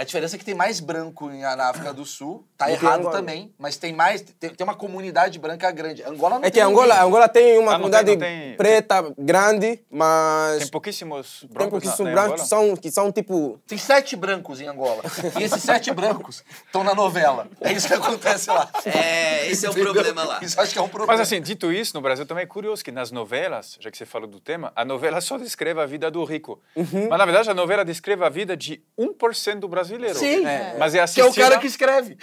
A diferença é que tem mais branco na África do Sul. Tá errado também, mas tem mais. Tem, tem, uma comunidade branca grande. Angola não é tem. É que Angola, Angola tem uma ah, comunidade tem, tem, preta grande, mas. Tem pouquíssimos brancos. Tem pouquíssimos na, brancos que são, que são tipo. Tem sete brancos em Angola. e esses sete brancos estão na novela. É isso que acontece lá. É, esse é o problema lá. Isso acho que é um problema. Mas assim, dito isso, no Brasil também é curioso que nas novelas, já que você falou do tema, a novela só descreve a vida do rico. Uhum. Mas na verdade, a novela descreve a vida de 1% do brasileiro brasileiro. Sim. É, é. mas é assistir. Que é o cara que escreve.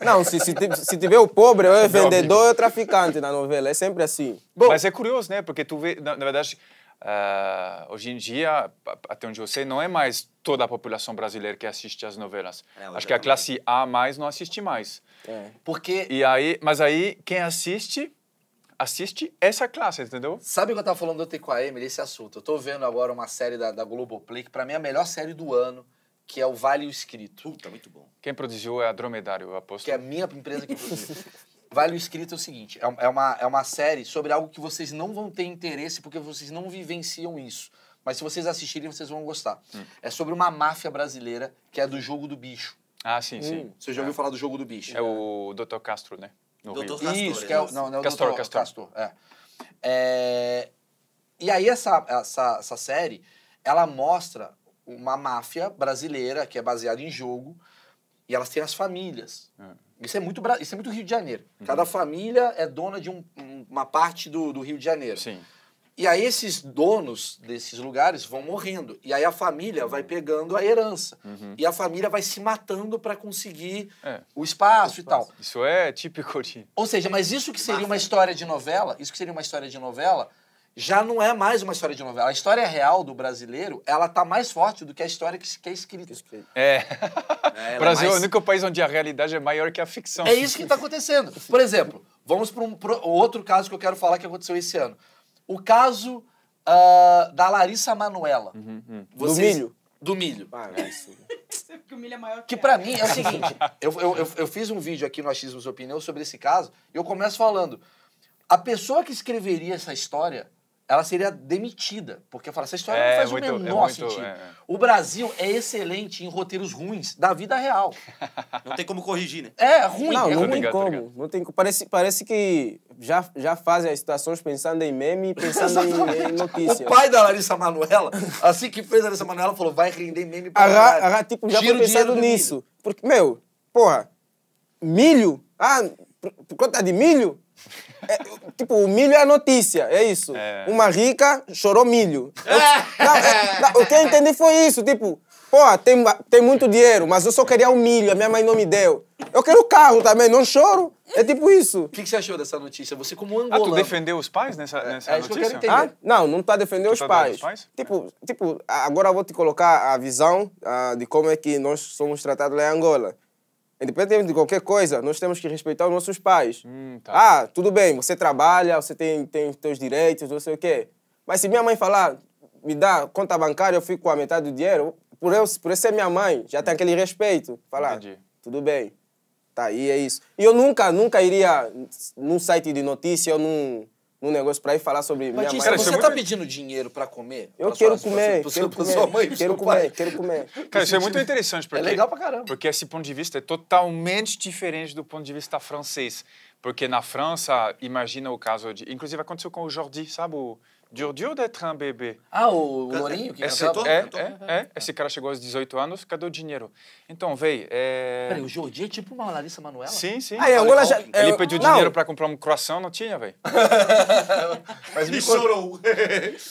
Não, se, se, se tiver o pobre, é vendedor, é traficante na novela. É sempre assim. Bom, mas é curioso, né? Porque tu vê, na, na verdade. Uh, hoje em dia, até onde eu sei, não é mais toda a população brasileira que assiste às novelas. É, Acho que a classe A mais não assiste mais. É. Porque. E aí, mas aí quem assiste assiste essa classe, entendeu? Sabe quando eu tava falando ontem com a Emily esse assunto? Eu tô vendo agora uma série da, da Globoplay, que pra mim é a melhor série do ano que é o Vale o Escrito. Puta, muito bom. Quem produziu é a Dromedário, eu aposto. Que é a minha empresa que produziu. vale o Escrito é o seguinte, é, é uma, é uma série sobre algo que vocês não vão ter interesse porque vocês não vivenciam isso. Mas se vocês assistirem, vocês vão gostar. Hum. É sobre uma máfia brasileira que é do Jogo do Bicho. Ah, sim, hum. sim. Você já ouviu é. falar do Jogo do Bicho? É o Dr. Castro, né? No Dr. Castro. Isso, que é, não, não é o Castor, Dr. Castor. Castor é. é. E aí essa, essa, essa série, ela mostra uma máfia brasileira que é baseada em jogo e elas têm as famílias. Uhum. Isso, é muito, isso é muito Rio de Janeiro. Uhum. Cada família é dona de um, uma parte do, do, Rio de Janeiro. Sim. E aí esses donos desses lugares vão morrendo. E aí a família uhum. vai pegando a herança. Uhum. E a família vai se matando para conseguir é. o, espaço o, espaço e tal. Isso é típico de... Ou seja, mas isso que seria uma história de novela, isso que seria uma história de novela, já não é mais uma história de novela. A história real do brasileiro, ela tá mais forte do que a história que, que é escrita. É, é. é o é Brasil é, mais... o único país onde a realidade é maior que a ficção. É isso que está acontecendo. Por exemplo, vamos para um pro outro caso que eu quero falar que aconteceu esse ano. O caso uh, da Larissa Manuela. Uhum, uhum. Vocês... Do milho. Do milho. Ah, é isso. Porque o milho é maior que, que para mim é o seguinte, eu, eu, eu, eu, fiz um vídeo aqui no Achismos Opinião sobre esse caso e eu começo falando, a pessoa que escreveria essa história ela seria demitida, porque fala essa história é, não faz é muito, o menor é muito, sentido. É, é, o Brasil é excelente em roteiros ruins da vida real. não tem como corrigir, né? É ruim. Não, é não, não tem como. Não tem, parece, parece que já, já fazem as situações pensando em meme e pensando em, em notícias. O pai da Larissa Manoela, assim que fez a Larissa Manoela, falou, vai render meme pra a, tipo, já foi pensando nisso. Porque, meu, porra, milho, ah, por conta de milho, é, tipo, o milho é a notícia, é isso. É. Uma rica chorou milho. É. Eu, não, é, não, o que eu entendi foi isso, tipo, pô, tem, tem muito dinheiro, mas eu só queria o um milho, a minha mãe não me deu. Eu quero carro também, não choro. É tipo isso. O que, que, você achou dessa notícia? Você como angolano... Ah, tu defendeu os pais nessa, é, nessa é, notícia? Que ah, não, não tá defendendo os, tá pais. os pais. Tipo, tipo, agora vou te colocar a visão uh, de como é que nós somos tratados lá em Angola. Independente de qualquer coisa, nós temos que respeitar os nossos pais. Hum, tá. Ah, tudo bem, você trabalha, você tem, tem os seus direitos, não sei o quê. Mas se minha mãe falar, me dá conta bancária, eu fico com a metade do dinheiro, por eu, por ser minha mãe, já tem aquele respeito. Falar, Entendi. tudo bem. Tá, e é isso. E eu nunca, nunca iria num site de notícia ou num num negócio pra ir falar sobre minha mãe. Cara, você é tá pedindo dinheiro pra comer? Eu pra quero, sua, comer, pra, quero comer, pra sua mãe, quero comer, quero comer. Cara, isso é muito interessante. Porque, é legal pra caramba. Porque esse ponto de vista é totalmente diferente do ponto de vista francês. Porque na França, imagina o caso de... Inclusive, aconteceu com o Jordi, sabe? O, Dio d'être un bébé. Ah, o Lourinho que esse, é cantava? É, é, é, Esse cara chegou aos 18 anos, cadê o dinheiro? Então, veio. é... Peraí, o Jordi é tipo uma Larissa Manoela? Sim, sim. Ah, é, é o já... Ele pediu dinheiro pra comprar um croissant, não tinha, vei. mas me chorou.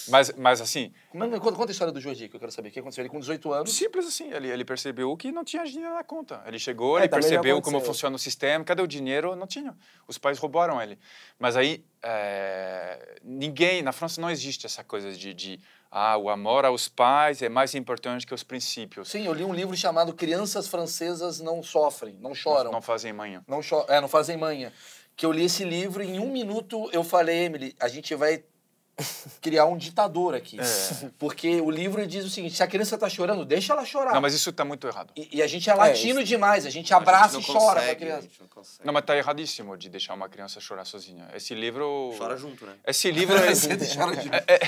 mas, mas, assim, manda conta, conta a história do Jordi, que eu quero saber. O que aconteceu? Ele com 18 anos. Simples assim, ele, ele percebeu que não tinha dinheiro na conta. Ele chegou, é, ele percebeu como funciona o sistema, cadê o dinheiro? Não tinha. Os pais roubaram ele. Mas aí, é, ninguém, na França não existe essa coisa de, de ah, o amor aos pais é mais importante que os princípios. Sim, eu li um livro chamado Crianças Francesas Não Sofrem, Não Choram. Não, não fazem manha. Não, cho é, não fazem manha. Que eu li esse livro, em um minuto eu falei, Emily, a gente vai criar um ditador aqui. É. Porque o livro diz o seguinte: se a criança está chorando, deixa ela chorar. Não, mas isso está muito errado. E, e, a gente é, é latino é, demais, a gente abraça a gente e chora consegue, criança. A gente não, não, mas está erradíssimo de deixar uma criança chorar sozinha. Esse livro. Chora junto, né? Esse livro. É- é,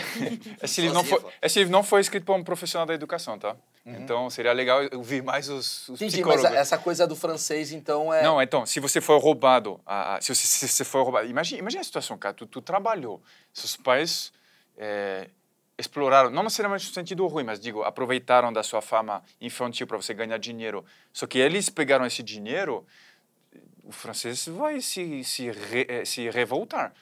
esse, livro não foi, esse livro não foi escrito por um profissional da educação, tá? Uhum. Então seria legal ouvir mais os, os Entendi, psicólogos. mas essa coisa do francês, então é. Não, então, se você for roubado, a, se, você, se for roubado. Imagina, imagina a situação, cara, tu, tu trabalhou, seus pais é, exploraram, não necessariamente no sentido ruim, mas digo, aproveitaram da sua fama infantil para você ganhar dinheiro. Só que eles pegaram esse dinheiro, o francês vai se, se, re, é, se revoltar.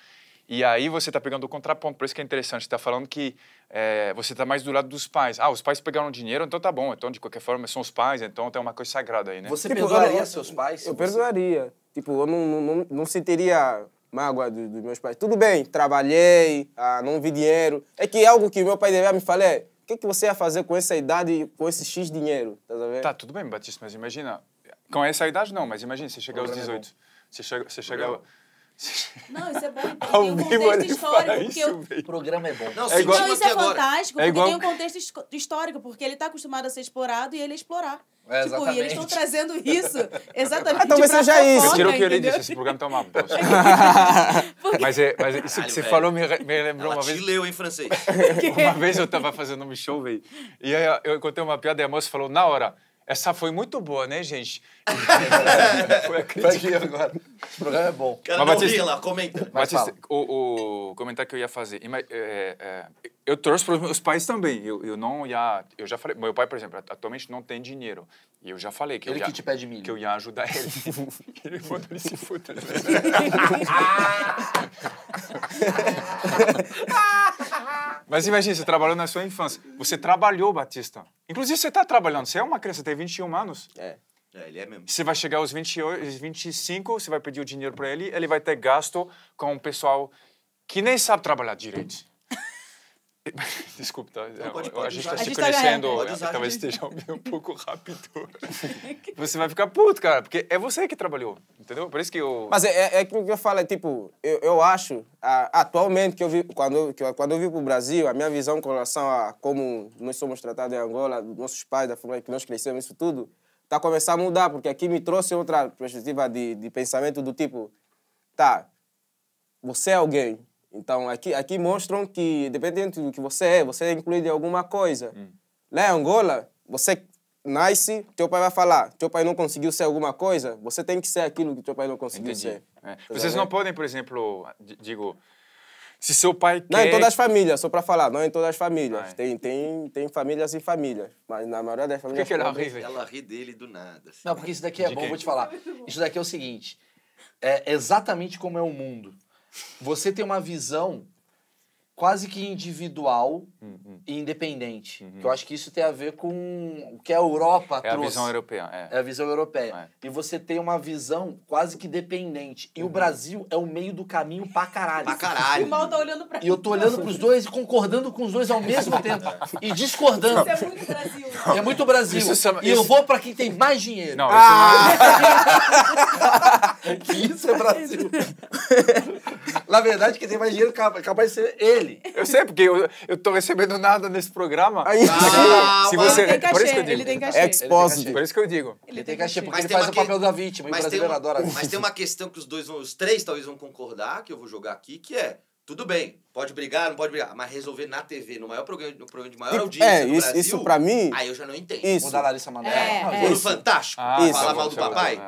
E aí você está pegando o contraponto, por isso que é interessante, está falando que é, você está mais do lado dos pais. Ah, os pais pegaram dinheiro, então tá bom. Então, de qualquer forma, são os pais, então tem uma coisa sagrada aí, né? Você tipo, perdoaria eu, seus pais? Eu você... perdoaria. Tipo, eu não, não, não, não sentiria mágoa dos, meus pais. Tudo bem, trabalhei, ah, não vi dinheiro. É que é algo que meu pai devia me falar é, o que, que você ia fazer com essa idade, com esse X dinheiro, tá vendo? Tá, tudo bem, Batista, mas imagina, com essa idade não, mas imagina, você chegar aos 18, é você chega... Você chega Não, isso é bom. tem um contexto histórico. Porque eu... O programa é bom. É não, é igual... não isso é fantástico, é igual... porque tem um contexto histórico, porque ele está acostumado a ser explorado e ele é explorar. É, tipo, e eles estão trazendo isso. Exatamente. Ah, talvez então seja isso. Tirou o que ele disse. Esse programa tá uma porque... mas, é, mas é, isso Caralho, que você velho. falou me, me lembrou Ela uma vez. leu em francês. uma vez eu estava fazendo um show, velho. E aí eu contei uma piada e a moça falou, na hora. Essa foi muito boa, né, gente? foi a crítica. aqui agora. O programa é bom. Cara, Mas, Batista, lá, comenta. Batista, o, o comentário que eu ia fazer. É, é, eu trouxe para os meus pais também. Eu, eu não ia... Eu já falei... Meu pai, por exemplo, atualmente não tem dinheiro. E eu já falei que ele eu ia... Ele que te pede milho. Que eu ia ajudar ele. ele foda, ele se foda. Mas imagina, você trabalhou na sua infância. Você trabalhou, Batista. Inclusive, você está trabalhando. Você é uma criança, tem 21 anos. É. É, ele é mesmo. Você vai chegar aos 28, 25, você vai pedir o dinheiro para ele, ele vai ter gasto com um pessoal que nem sabe trabalhar direito. Desculpe, tá? Não, pode, pode a gente está se conhecendo, tá talvez esteja um pouco rápido. você vai ficar puto, cara, porque é você que trabalhou, entendeu? Por isso que eu... Mas é, é, é que eu falo, é tipo, eu, eu acho, a, atualmente, que eu vi, quando, que eu, quando eu vim para o Brasil, a minha visão com relação a como nós somos tratados em Angola, nossos pais, da forma que nós crescemos, isso tudo, tá começando a mudar, porque aqui me trouxe outra perspectiva de, de pensamento do tipo, tá, você é alguém, então, aqui, aqui mostram que, dependendo do que você é, você é incluído em alguma coisa. Hum. Lá em Angola, você nasce, teu pai vai falar, teu pai não conseguiu ser alguma coisa, você tem que ser aquilo que teu pai não conseguiu Entendi. ser. É. Tá Vocês não podem, por exemplo, digo, se seu pai quer... Não em todas as famílias, só para falar, não em todas as famílias. Ah, tem, tem, tem famílias e famílias, mas na maioria das famílias... Por que, que ela ri, velho? Ela ri dele do nada. Assim. Não, porque isso daqui é de bom, quem? vou te falar. Isso daqui é o seguinte, é exatamente como é o mundo você tem uma visão quase que individual uhum. e independente. Uhum. Que eu acho que isso tem a ver com o que a Europa é trouxe. É a visão europeia. É, é a visão europeia. É. E você tem uma visão quase que dependente. E uhum. o Brasil é o meio do caminho pra caralho. Pra caralho. E o mal tá olhando pra E eu tô olhando pros dois e concordando com os dois ao mesmo tempo. e discordando. Isso é muito Brasil. Não. É muito Brasil. Isso E isso... eu vou pra quem tem mais dinheiro. Não, ah! isso não é... isso é Brasil. Na verdade, quem tem mais dinheiro capaz de ser ele. Eu sei, porque eu, eu tô recebendo nada nesse programa. Aí, ah, se você, ele tem cachê, é por isso que eu digo. Ele tem é cachê. expósito. É por isso que eu digo. Ele, ele tem cachê, porque mas ele faz que... o papel da vítima. Mas, tem uma, adora mas tem uma questão que os dois vão, os três talvez vão concordar, que eu vou jogar aqui, que é tudo bem, pode brigar, não pode brigar, mas resolver na TV, no maior programa, no programa de maior audiência é, isso, Brasil, isso pra mim... Aí eu já não entendo. Isso. Mudar Larissa Manoela. É, é. Fantástico, ah, falar mal do papai.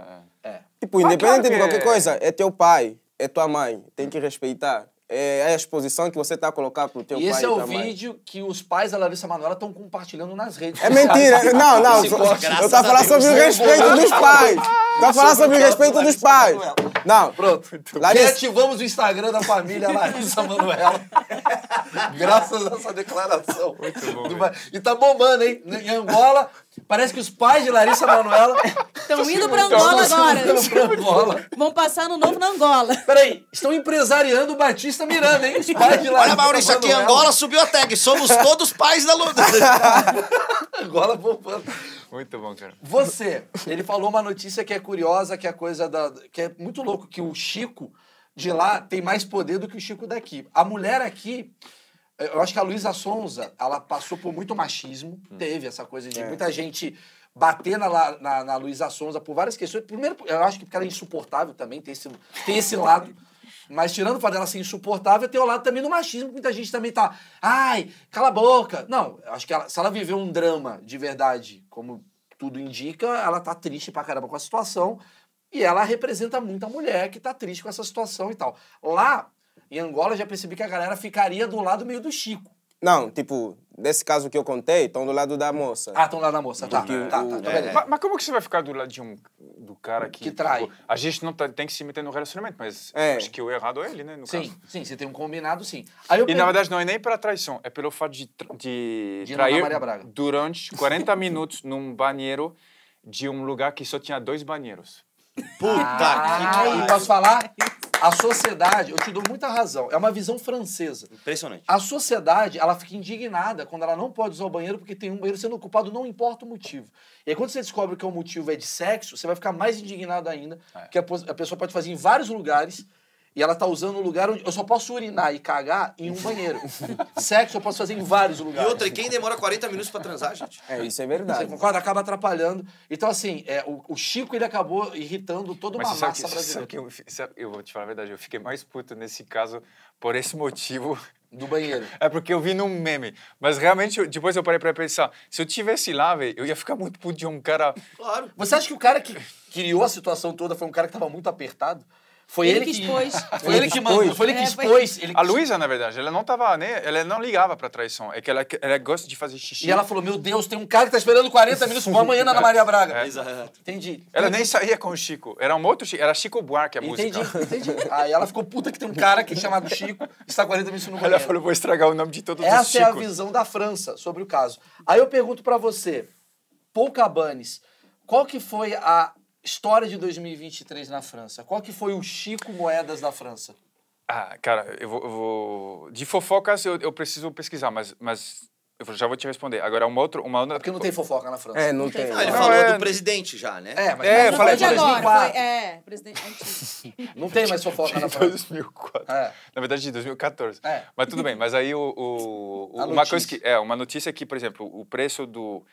É, é. Tipo, independente ah, claro de qualquer coisa, é teu pai é tua mãe, tem que respeitar. É a exposição que você está a colocar para o teu e pai. Esse é o vídeo que os pais da Larissa Manoela estão compartilhando nas redes É mentira. Não, não. eu é estou falando sobre o respeito dos pais. Estou falando sobre o respeito dos pais. Não. Pronto. Larissa... Reativamos o Instagram da família Larissa Manoela. Graças a essa declaração. Muito bom. E tá bombando, hein? Em Angola, Parece que os pais de Larissa Manoela estão indo para Angola estão agora. Angola. Vão passar no novo na Angola. Peraí, estão empresariando o Batista Miranda, hein? Os pais de Larissa. Olha, Maurício, aqui Angola subiu a tag. Somos todos pais da luta. Angola poupando. Muito bom, cara. Você, ele falou uma notícia que é curiosa, que é coisa da. que é muito louco, que o Chico de lá tem mais poder do que o Chico daqui. A mulher aqui eu acho que a Luísa Sonza, ela passou por muito machismo, hum. teve essa coisa de é. muita gente bater na, na, na Luísa Sonza por várias questões. Primeiro, eu acho que porque ela é insuportável também, tem esse, tem esse lado. Mas tirando o fato dela ser insuportável, tem o lado também do machismo, que muita gente também tá. Ai, cala a boca! Não, acho que ela, se ela viveu um drama de verdade, como tudo indica, ela tá triste pra caramba com a situação. E ela representa muito a mulher que tá triste com essa situação e tal. Lá, em Angola, já percebi que a galera ficaria do lado meio do Chico. Não, tipo, desse caso que eu contei, estão do lado da moça. Ah, estão do lado da moça, tá. Porque, tá, o... tá, tá, tá é. mas, mas, como que você vai ficar do lado de um do cara que. Que trai. Tipo, a gente não tá, tem que se meter no relacionamento, mas é. acho que o errado é ele, né? sim, caso. sim, você tem um combinado, sim. e na verdade não é nem pela traição, é pelo fato de, tra de, de trair durante 40 minutos num banheiro de um lugar que só tinha dois banheiros. Puta ah, que pariu. Posso falar? A sociedade, eu te dou muita razão, é uma visão francesa. Impressionante. A sociedade, ela fica indignada quando ela não pode usar o banheiro porque tem um banheiro sendo ocupado, não importa o motivo. E aí, quando você descobre que o é motivo é de sexo, você vai ficar mais indignado ainda, é. que a, a pessoa pode fazer em vários lugares e ela tá usando um lugar onde eu só posso urinar e cagar em um banheiro. Sexo eu posso fazer em vários lugares. E outra, quem demora 40 minutos para transar, gente? É, isso é verdade. Você concorda? Acaba atrapalhando. Então, assim, é, o, o, Chico, ele acabou irritando toda Mas uma é massa que, é brasileira. Que eu, sabe, é, eu vou te falar a verdade, eu fiquei mais puto nesse caso por esse motivo do banheiro. É porque eu vi num meme. Mas realmente, depois eu parei pra pensar. Se eu tivesse lá, velho, eu ia ficar muito puto de um cara. Claro. Você acha que o cara que criou a situação toda foi um cara que tava muito apertado? Foi ele, ele que expôs. Foi ele que mandou, é, foi ele que expôs. Ele A Luísa, na verdade, ela não tava, né? Ela não ligava pra traição. É que ela, ela é gosta de fazer xixi. E ela falou: meu Deus, tem um cara que tá esperando 40 minutos pra amanhã na Ana Maria é. Braga. É. Exato. Entendi. Ela nem saía com o Chico. Era um outro Chico. Era Chico Buarque a entendi, música. Entendi, entendi. Aí ela ficou puta que tem um cara que é chamado Chico está 40 minutos no banheiro. Ela falou: vou estragar o nome de todos Essa os Chicos." Essa é a visão da França sobre o caso. Aí eu pergunto pra você, Paul Cabanes, qual que foi a História de 2023 na França. Qual que foi o Chico Moedas da França? Ah, cara, eu vou... Eu vou... De fofocas eu, eu, preciso pesquisar, mas, mas eu já vou te responder. Agora, uma outra. Uma é Porque não tem fofoca na França. É, não, não tem. tem. Ah, ele não, falou é... do presidente já, né? É, mas é, não, falei, foi de agora. Foi, é, presidente é antigo. não tem mais fofoca de na França. 2004. É. Na verdade, de 2014. É. Mas tudo bem, mas aí o, o, o uma notícia. coisa que. É, uma notícia que, por exemplo, o preço do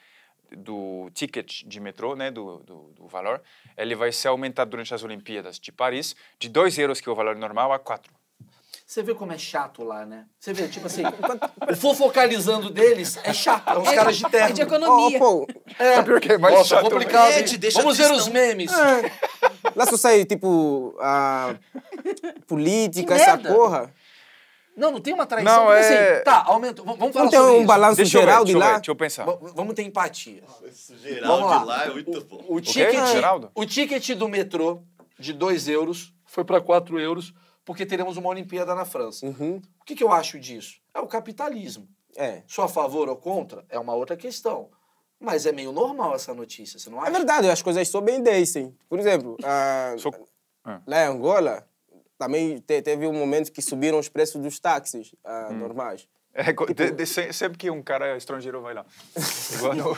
do ticket de metrô, né, do, do, do, valor, ele vai ser aumentado durante as Olimpíadas de Paris de 2 euros, que é o valor normal, a 4. Você vê como é chato lá, né? Você vê, tipo assim, o fofocalizando deles é chato, é uns caras de terra. É de economia. Oh, oh, é. Sabe que é mais Nossa, chato? complicado. É, Vamos ver os memes. É. Lá eu sair tipo, a política, essa porra. Não, não tem uma traição. Não, porque, assim, é... assim, tá, aumento. Vamos falar não tem um balanço geral ver, de lá? Ver, deixa eu pensar. V vamos ter empatia. Ah, geral vamos lá. de lá é muito o, bom. O, ticket, o ticket do metrô de 2 euros foi para 4 euros porque teremos uma Olimpíada na França. Uhum. O que, que eu acho disso? É o capitalismo. É. Só a favor ou contra é uma outra questão. Mas é meio normal essa notícia, você não é acha? É verdade, as coisas sobrem dessem. Por exemplo, a... Sou... É. lá em Angola, também te, teve um momento que subiram os preços dos táxis uh, hum. normais. É, tipo de, de, sempre que um cara estrangeiro vai lá. Igual no,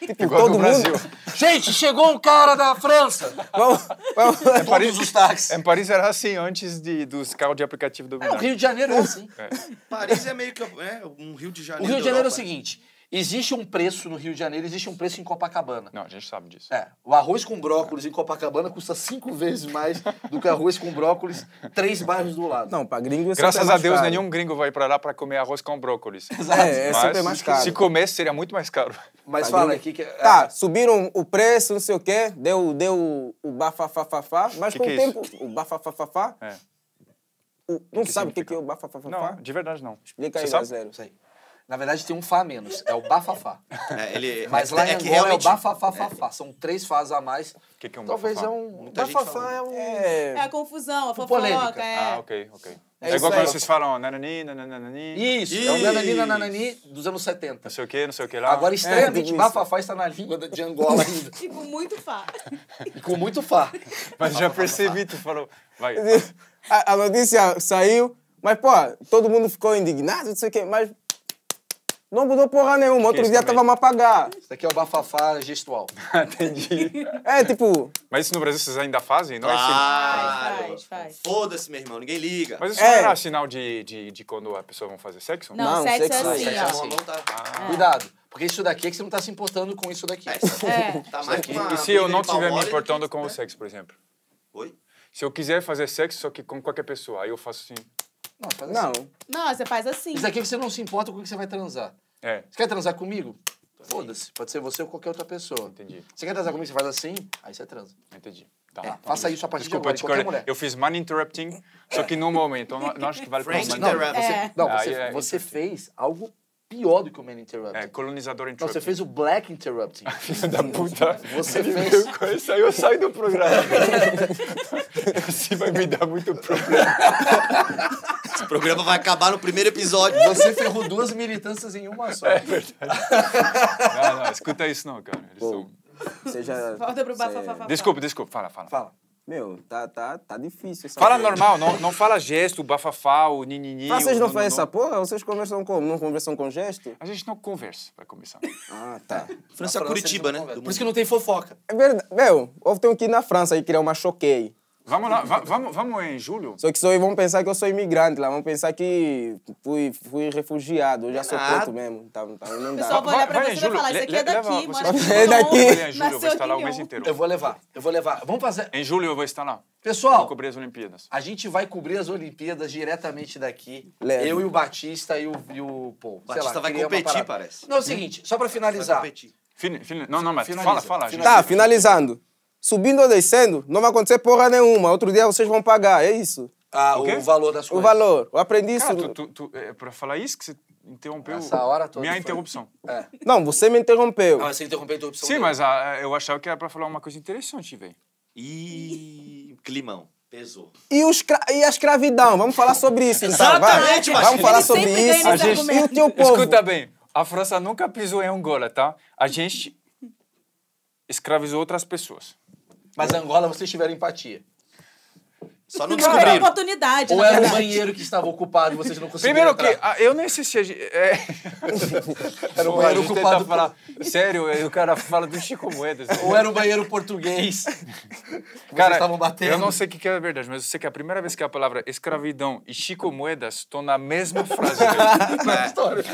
tipo, igual no Brasil. Mundo. Gente, chegou um cara da França! vamos, vamos. Em Todos Paris, os táxis. Em Paris era assim, antes de, dos carros de aplicativo do É, o Rio de Janeiro é, é assim. É. Paris é meio que é, um Rio de Janeiro. O Rio de Janeiro é o seguinte: Existe um preço no Rio de Janeiro, existe um preço em Copacabana. Não, a gente sabe disso. É, o arroz com brócolis em Copacabana custa cinco vezes mais do que arroz com brócolis três bairros do lado. Não, para gringo é Graças a Deus, caro. nenhum gringo vai para lá para comer arroz com brócolis. Exato. É, é Mas, super mais caro. Se comesse, seria muito mais caro. Mas pra tá fala aqui que... É... Tá, é. subiram o preço, não sei o quê, deu, deu o bafafafafá, mas que com que o é tempo... Isso? O bafafafafá... É. O, não que sabe o que, que é o bafafafafá? Não, de verdade não. Explica Você aí, sabe? Isso aí. Na verdade, tem um Fá menos, é o Bafafá. É, ele, Mas é lá é, em Angola realmente... é o Bafafafafá. É. São três Fás a mais. O que, que é um Talvez bafafá? é um. Muita bafafá é um. É... é... a confusão, a tipo fofoca. Polêmica. É... Ah, ok, ok. É, é igual quando vocês falam nanani, nananani. Isso, Isso, é o nanani, nananani dos anos 70. Não sei o que, não sei o que lá. Agora, estranhamente, é, bafafá está na língua de Angola ainda. e com muito Fá. e com muito Fá. Mas já percebi, tu falou. Vai. A, a notícia saiu, mas, pô, todo mundo ficou indignado, não sei o quê, mas não mudou porra nenhuma. Outro dia tava mal pagar. Isso daqui é o bafafá gestual. Entendi. É, tipo... Mas isso no Brasil vocês ainda fazem? Não é assim? claro. é faz, faz, Foda-se, meu irmão. Ninguém liga. Mas isso é. não era sinal de, de, de quando a pessoa vai fazer sexo? Não, não sexo, é assim, sexo é assim. Sexo assim. ah. Cuidado. Porque isso daqui é que você não tá se importando com isso daqui. É. é. Tá mais aqui. E se eu não estiver me importando com o né? sexo, por exemplo? Oi? Se eu quiser fazer sexo, só que com qualquer pessoa, aí eu faço assim... Não, faz assim. Não. Não, você faz assim. Isso aqui é que você não se importa com o que você vai transar. É. Você quer transar comigo? Foda-se, pode ser você ou qualquer outra pessoa. Entendi. Você quer transar comigo, você faz assim, aí você transa. Entendi. Tá, é, tá faça isso a partir Desculpa, de agora, qualquer eu, eu fiz money interrupting, só que no momento, eu não acho que vale a Não, você, não, você, você fez algo pior do que o Man Interrupting. É, colonizador interrupting. Não, você fez o Black Interrupting. Filho da puta. Você fez. Isso aí eu saio do programa. Você vai me dar muito problema. Esse programa vai acabar no primeiro episódio. Você ferrou duas militâncias em uma só. É verdade. não, não, escuta isso não, cara. Eles Bom, são... Seja. Volta pro Desculpa, desculpa. Fala, fala. Fala. Meu, tá, tá, tá difícil essa Fala coisa. normal, não, não fala gesto, bafafá, o ninini. Mas vocês não, fazem essa porra? Vocês conversam como? Não conversam com gesto? A gente não conversa, pra começar. Ah, tá. É França, é Curitiba, né? Por isso que não tem fofoca. É verdade. Meu, houve um que na França aí criar é uma choquei. Vamos lá, vamos, vamos em julho. Só que só, vão pensar que eu sou imigrante lá, vão pensar que fui, fui refugiado, eu já sou ah. preto mesmo. Tá, tá, não dá. olhar pra vai, você e falar, isso aqui é daqui, mas é daqui. eu vou estar lá o mês inteiro. Eu vou levar, eu vou levar. Vamos fazer... Em julho eu vou estar lá. Pessoal, vou cobrir as Olimpíadas. a gente vai cobrir as Olimpíadas diretamente daqui. Leve. Eu e o Batista e o, e o pô. O Batista lá, vai competir, parece. Não, é o seguinte, só pra finalizar. não, não, mas finaliza, fala, fala. Finaliza. Tá, finalizando. Subindo ou descendo, não vai acontecer porra nenhuma. Outro dia vocês vão pagar, é isso. Ah, o, o valor das coisas. O valor. Eu aprendi Cara, isso. Tu, tu, tu, é pra falar isso que você interrompeu. Essa hora toda. Minha foi... interrupção. É. Não, você me interrompeu. Ah, você interrompeu a interrupção. Sim, dele. mas ah, eu achava que era pra falar uma coisa interessante, velho. E. Climão. Pesou. E, os e a escravidão? Vamos falar sobre isso, então. Exatamente, mas Vamos falar sobre isso. A gente... E o teu povo? Escuta bem. A França nunca pisou em Angola, tá? A gente escravizou outras pessoas. Mas Angola vocês tiveram empatia. Só não descobriram. Era oportunidade, Ou era o banheiro que estava ocupado e vocês não conseguiram Primeiro entrar. que, ah, eu nem assisti. É... era o banheiro ocupado. Falar, sério, o cara fala do Chico Moedas. Né? Ou era o banheiro português. cara, estavam batendo. Eu não sei o que é verdade, mas eu sei que a primeira vez que é a palavra escravidão e Chico Moedas estão na mesma frase. na é é. história.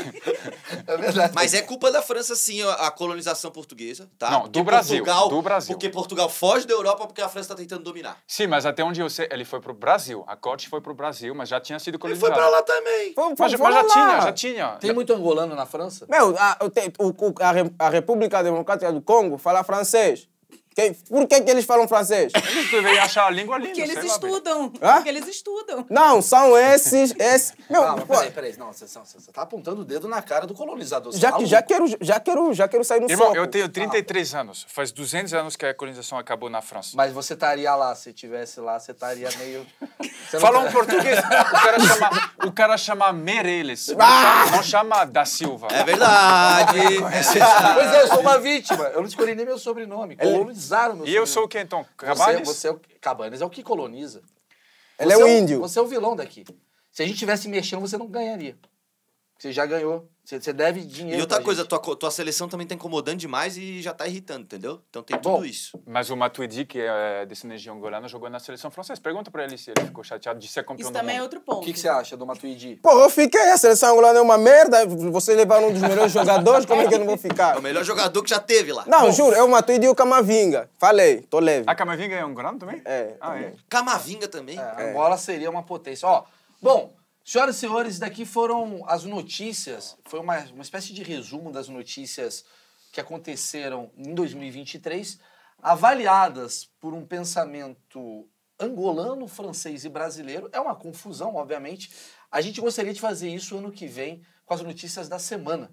É verdade. Mas é culpa da França, sim, a colonização portuguesa, tá? Não, do Brasil. Portugal, do Brasil. Porque Portugal foge da Europa porque a França está tentando dominar. Sim, mas até onde eu sei ele foi pro Brasil. A Cote foi pro Brasil, mas já tinha sido colonizado. Ele foi pra lá também. Foi, foi, mas, foi mas já lá. tinha, já tinha. Tem já... muito angolano na França? Meu, a, a, a República Democrática do Congo fala francês. Quem? Por que, que eles falam francês? Eles devem achar a língua linda. Porque eles estudam. Hã? Porque eles estudam. Não, são esses. esses. Meu, não, peraí, peraí. Não, você, você tá apontando o dedo na cara do colonizador. Já, tá já, quero, já, quero, já quero sair no Irmão, soco. eu tenho 33 ah, anos. Faz 200 anos que a colonização acabou na França. Mas você estaria lá. Se tivesse lá, você estaria meio. Você Fala um tá- português. O cara chama, o cara chama Meirelles. Ah! Não chama da Silva. É verdade. Pois é, eu sou uma vítima. Eu não escolhi nem meu sobrenome. Colonizador meu E eu sou o que então? Cabanes? Você, você é o, Cabanes é o que coloniza. Ele é você é o índio. Você é o vilão daqui. Se a gente tivesse mexendo, você não ganharia. Você já ganhou. Você deve dinheiro. E outra coisa, tua, tua seleção também tá incomodando demais e já tá irritando, entendeu? Então tem tá Bom, tudo isso. Mas o Matuidi, que é, é desse energia angolana, jogou na seleção francesa. Pergunta pra ele se ele ficou chateado de ser campeão Isso também é mundo. é outro ponto. O que, você acha do Matuidi? Pô, eu fiquei. A seleção angolana é uma merda. Você levaram um dos melhores jogadores, como é que eu não vou ficar? É o melhor jogador que já teve lá. Não, Bom. juro, é o Matuidi e o Camavinga. Falei, tô leve. A ah, Camavinga é angolano também? É. Ah, também. é. Camavinga também. É, Angola é. seria uma potência. Ó, Bom, Senhoras e senhores, daqui foram as notícias, foi uma, uma espécie de resumo das notícias que aconteceram em 2023, avaliadas por um pensamento angolano, francês e brasileiro. É uma confusão, obviamente. A gente gostaria de fazer isso ano que vem com as notícias da semana.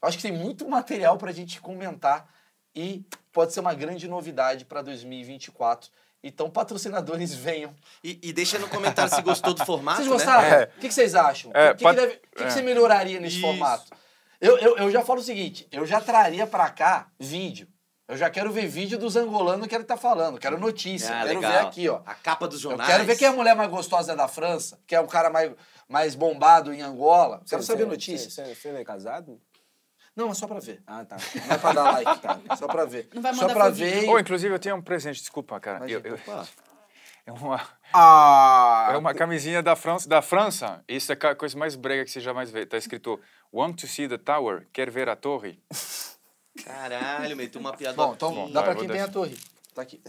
Eu acho que tem muito material para a gente comentar e pode ser uma grande novidade para 2024. Então, patrocinadores hum. venham. E, e deixa no comentário se gostou do formato. Vocês né? gostaram? É. O que, que, vocês acham? É, o que, pat... que, deve... que, que, é. você melhoraria nesse Isso. formato? Eu, eu, eu já falo o seguinte: eu já traria para cá vídeo. Eu já quero ver vídeo dos angolanos que ele tá falando. Quero notícia. Ah, quero legal. ver aqui, ó. A capa dos jornais. Eu quero ver quem é a mulher mais gostosa da França, quem é o cara mais, mais bombado em Angola. Quero saber você, notícia. Você, você não é casado? Não, é só pra ver. Ah, tá. Não é pra dar like, tá? Só pra ver. Não vai mandar só pra ver. Ou, oh, inclusive, eu tenho um presente, desculpa, cara. Imagina, eu, então, eu... É uma. Ah, é uma camisinha da França. Da França. Isso é a coisa mais brega que você jamais vê. Tá escrito Want to see the tower? Quer ver a torre? Caralho, meteu uma piada. Bom, então bom, dá pra quem tem a torre. Tá aqui.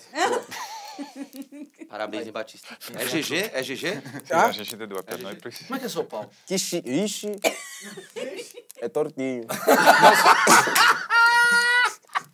Parabéns, hein, Batista. É GG? É GG? Tá? Ah? É GG, Dedu. É, é Como é que é São Paulo? Que Ixi. É tortinho.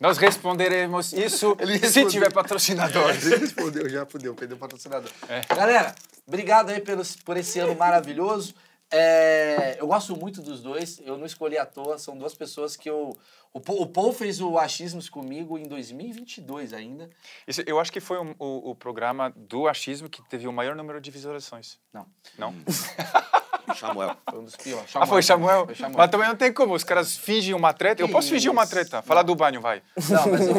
Nós responderemos isso se tiver patrocinadores. Ele respondeu já, fudeu, perdeu o patrocinador. É. Galera, obrigado aí pelos, por esse ano maravilhoso. É, eu gosto muito dos dois, eu não escolhi à toa, são duas pessoas que eu o, o Paul fez o Achismos comigo em 2022 ainda. Isso, eu acho que foi o, o, o, programa do Achismo que teve o maior número de visualizações. Não. Não? Hum. Samuel. Foi um dos piores. ah, foi Samuel. foi Samuel? Mas também não tem como. Os caras fingem uma treta. eu posso fingir uma treta. Falar do banho, vai. Não, mas eu...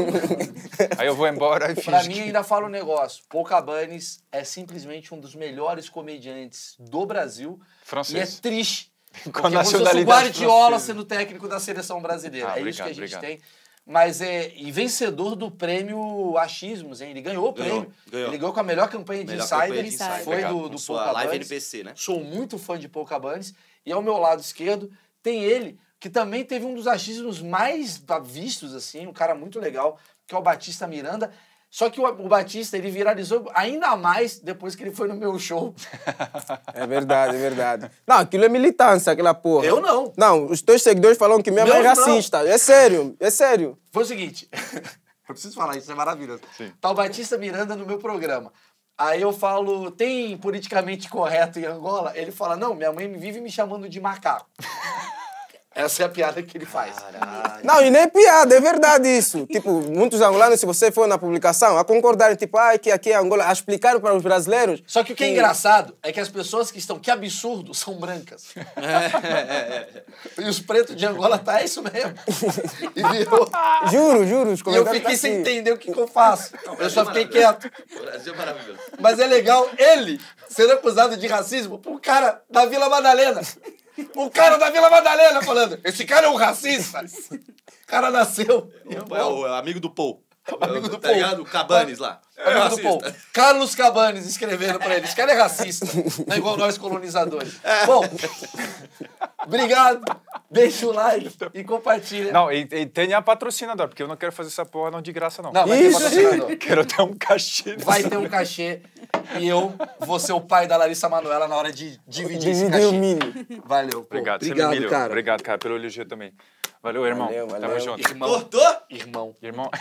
Aí eu vou embora e finge. Pra mim, que... ainda fala um negócio. Paul Cabanes é simplesmente um dos melhores comediantes do Brasil. Francês. E é triste com a é nacionalidade. Guardiola sendo técnico da seleção brasileira. Ah, é obrigado, isso que a gente obrigado. tem. Mas é. E vencedor do prêmio Achismos, hein? Ele ganhou o prêmio. Ganhou, ganhou. Ele ganhou com a melhor campanha de melhor insider. Campanha de insider. Foi obrigado. do, do Polka live NPC, né? Sou muito fã de Polka Bunnies. E ao meu lado esquerdo tem ele, que também teve um dos achismos mais vistos, assim, um cara muito legal, que é o Batista Miranda. Só que o Batista, ele viralizou ainda mais depois que ele foi no meu show. É verdade, é verdade. Não, aquilo é militância, aquela porra. Eu não. Não, os teus seguidores falam que minha mãe é racista. Não. É sério, é sério. Foi o seguinte, eu preciso falar isso, é maravilhoso. Sim. Tá o Batista Miranda no meu programa. Aí eu falo, tem politicamente correto em Angola? Ele fala, não, minha mãe vive me chamando de macaco. Essa é a piada que ele faz. Caralho. Não, e nem piada, é verdade isso. Tipo, muitos angolanos, se você for na publicação, a concordarem, tipo, ah, que aqui é Angola, a explicar para os brasileiros. Só que o que é engraçado é que as pessoas que estão, que absurdo, são brancas. É, é, e os pretos de Angola tá isso mesmo. E virou. Juro, juro, os E eu fiquei tá sem assim. entender o que, que eu faço. Não, eu só é fiquei quieto. O Brasil é maravilhoso. Mas é legal ele sendo acusado de racismo por um cara da Vila Madalena. O cara da Vila Madalena falando, esse cara é um racista. O cara nasceu. É o, é o amigo do Paul. É o amigo tá do tá Paul. Ligado? Cabanes lá. É Amigo do Paul. Carlos Cabanes escrevendo pra ele. Esse cara é racista. Não é igual nós colonizadores. É. Bom, obrigado. Deixa o like e compartilha. Não, e, e tenha patrocinador, porque eu não quero fazer essa porra não de graça, não. Não, vai Isso. ter patrocinador. Quero ter um cachê. Vai ter um cachê e eu vou ser o pai da Larissa Manoela na hora de dividir esse cachê. o mini. Valeu. Obrigado, pô. Obrigado, é obrigado cara. Obrigado, cara, pelo elogio também. Valeu, irmão. Valeu, valeu. Tamo junto. Irmão. Cortou? Irmão. Irmão.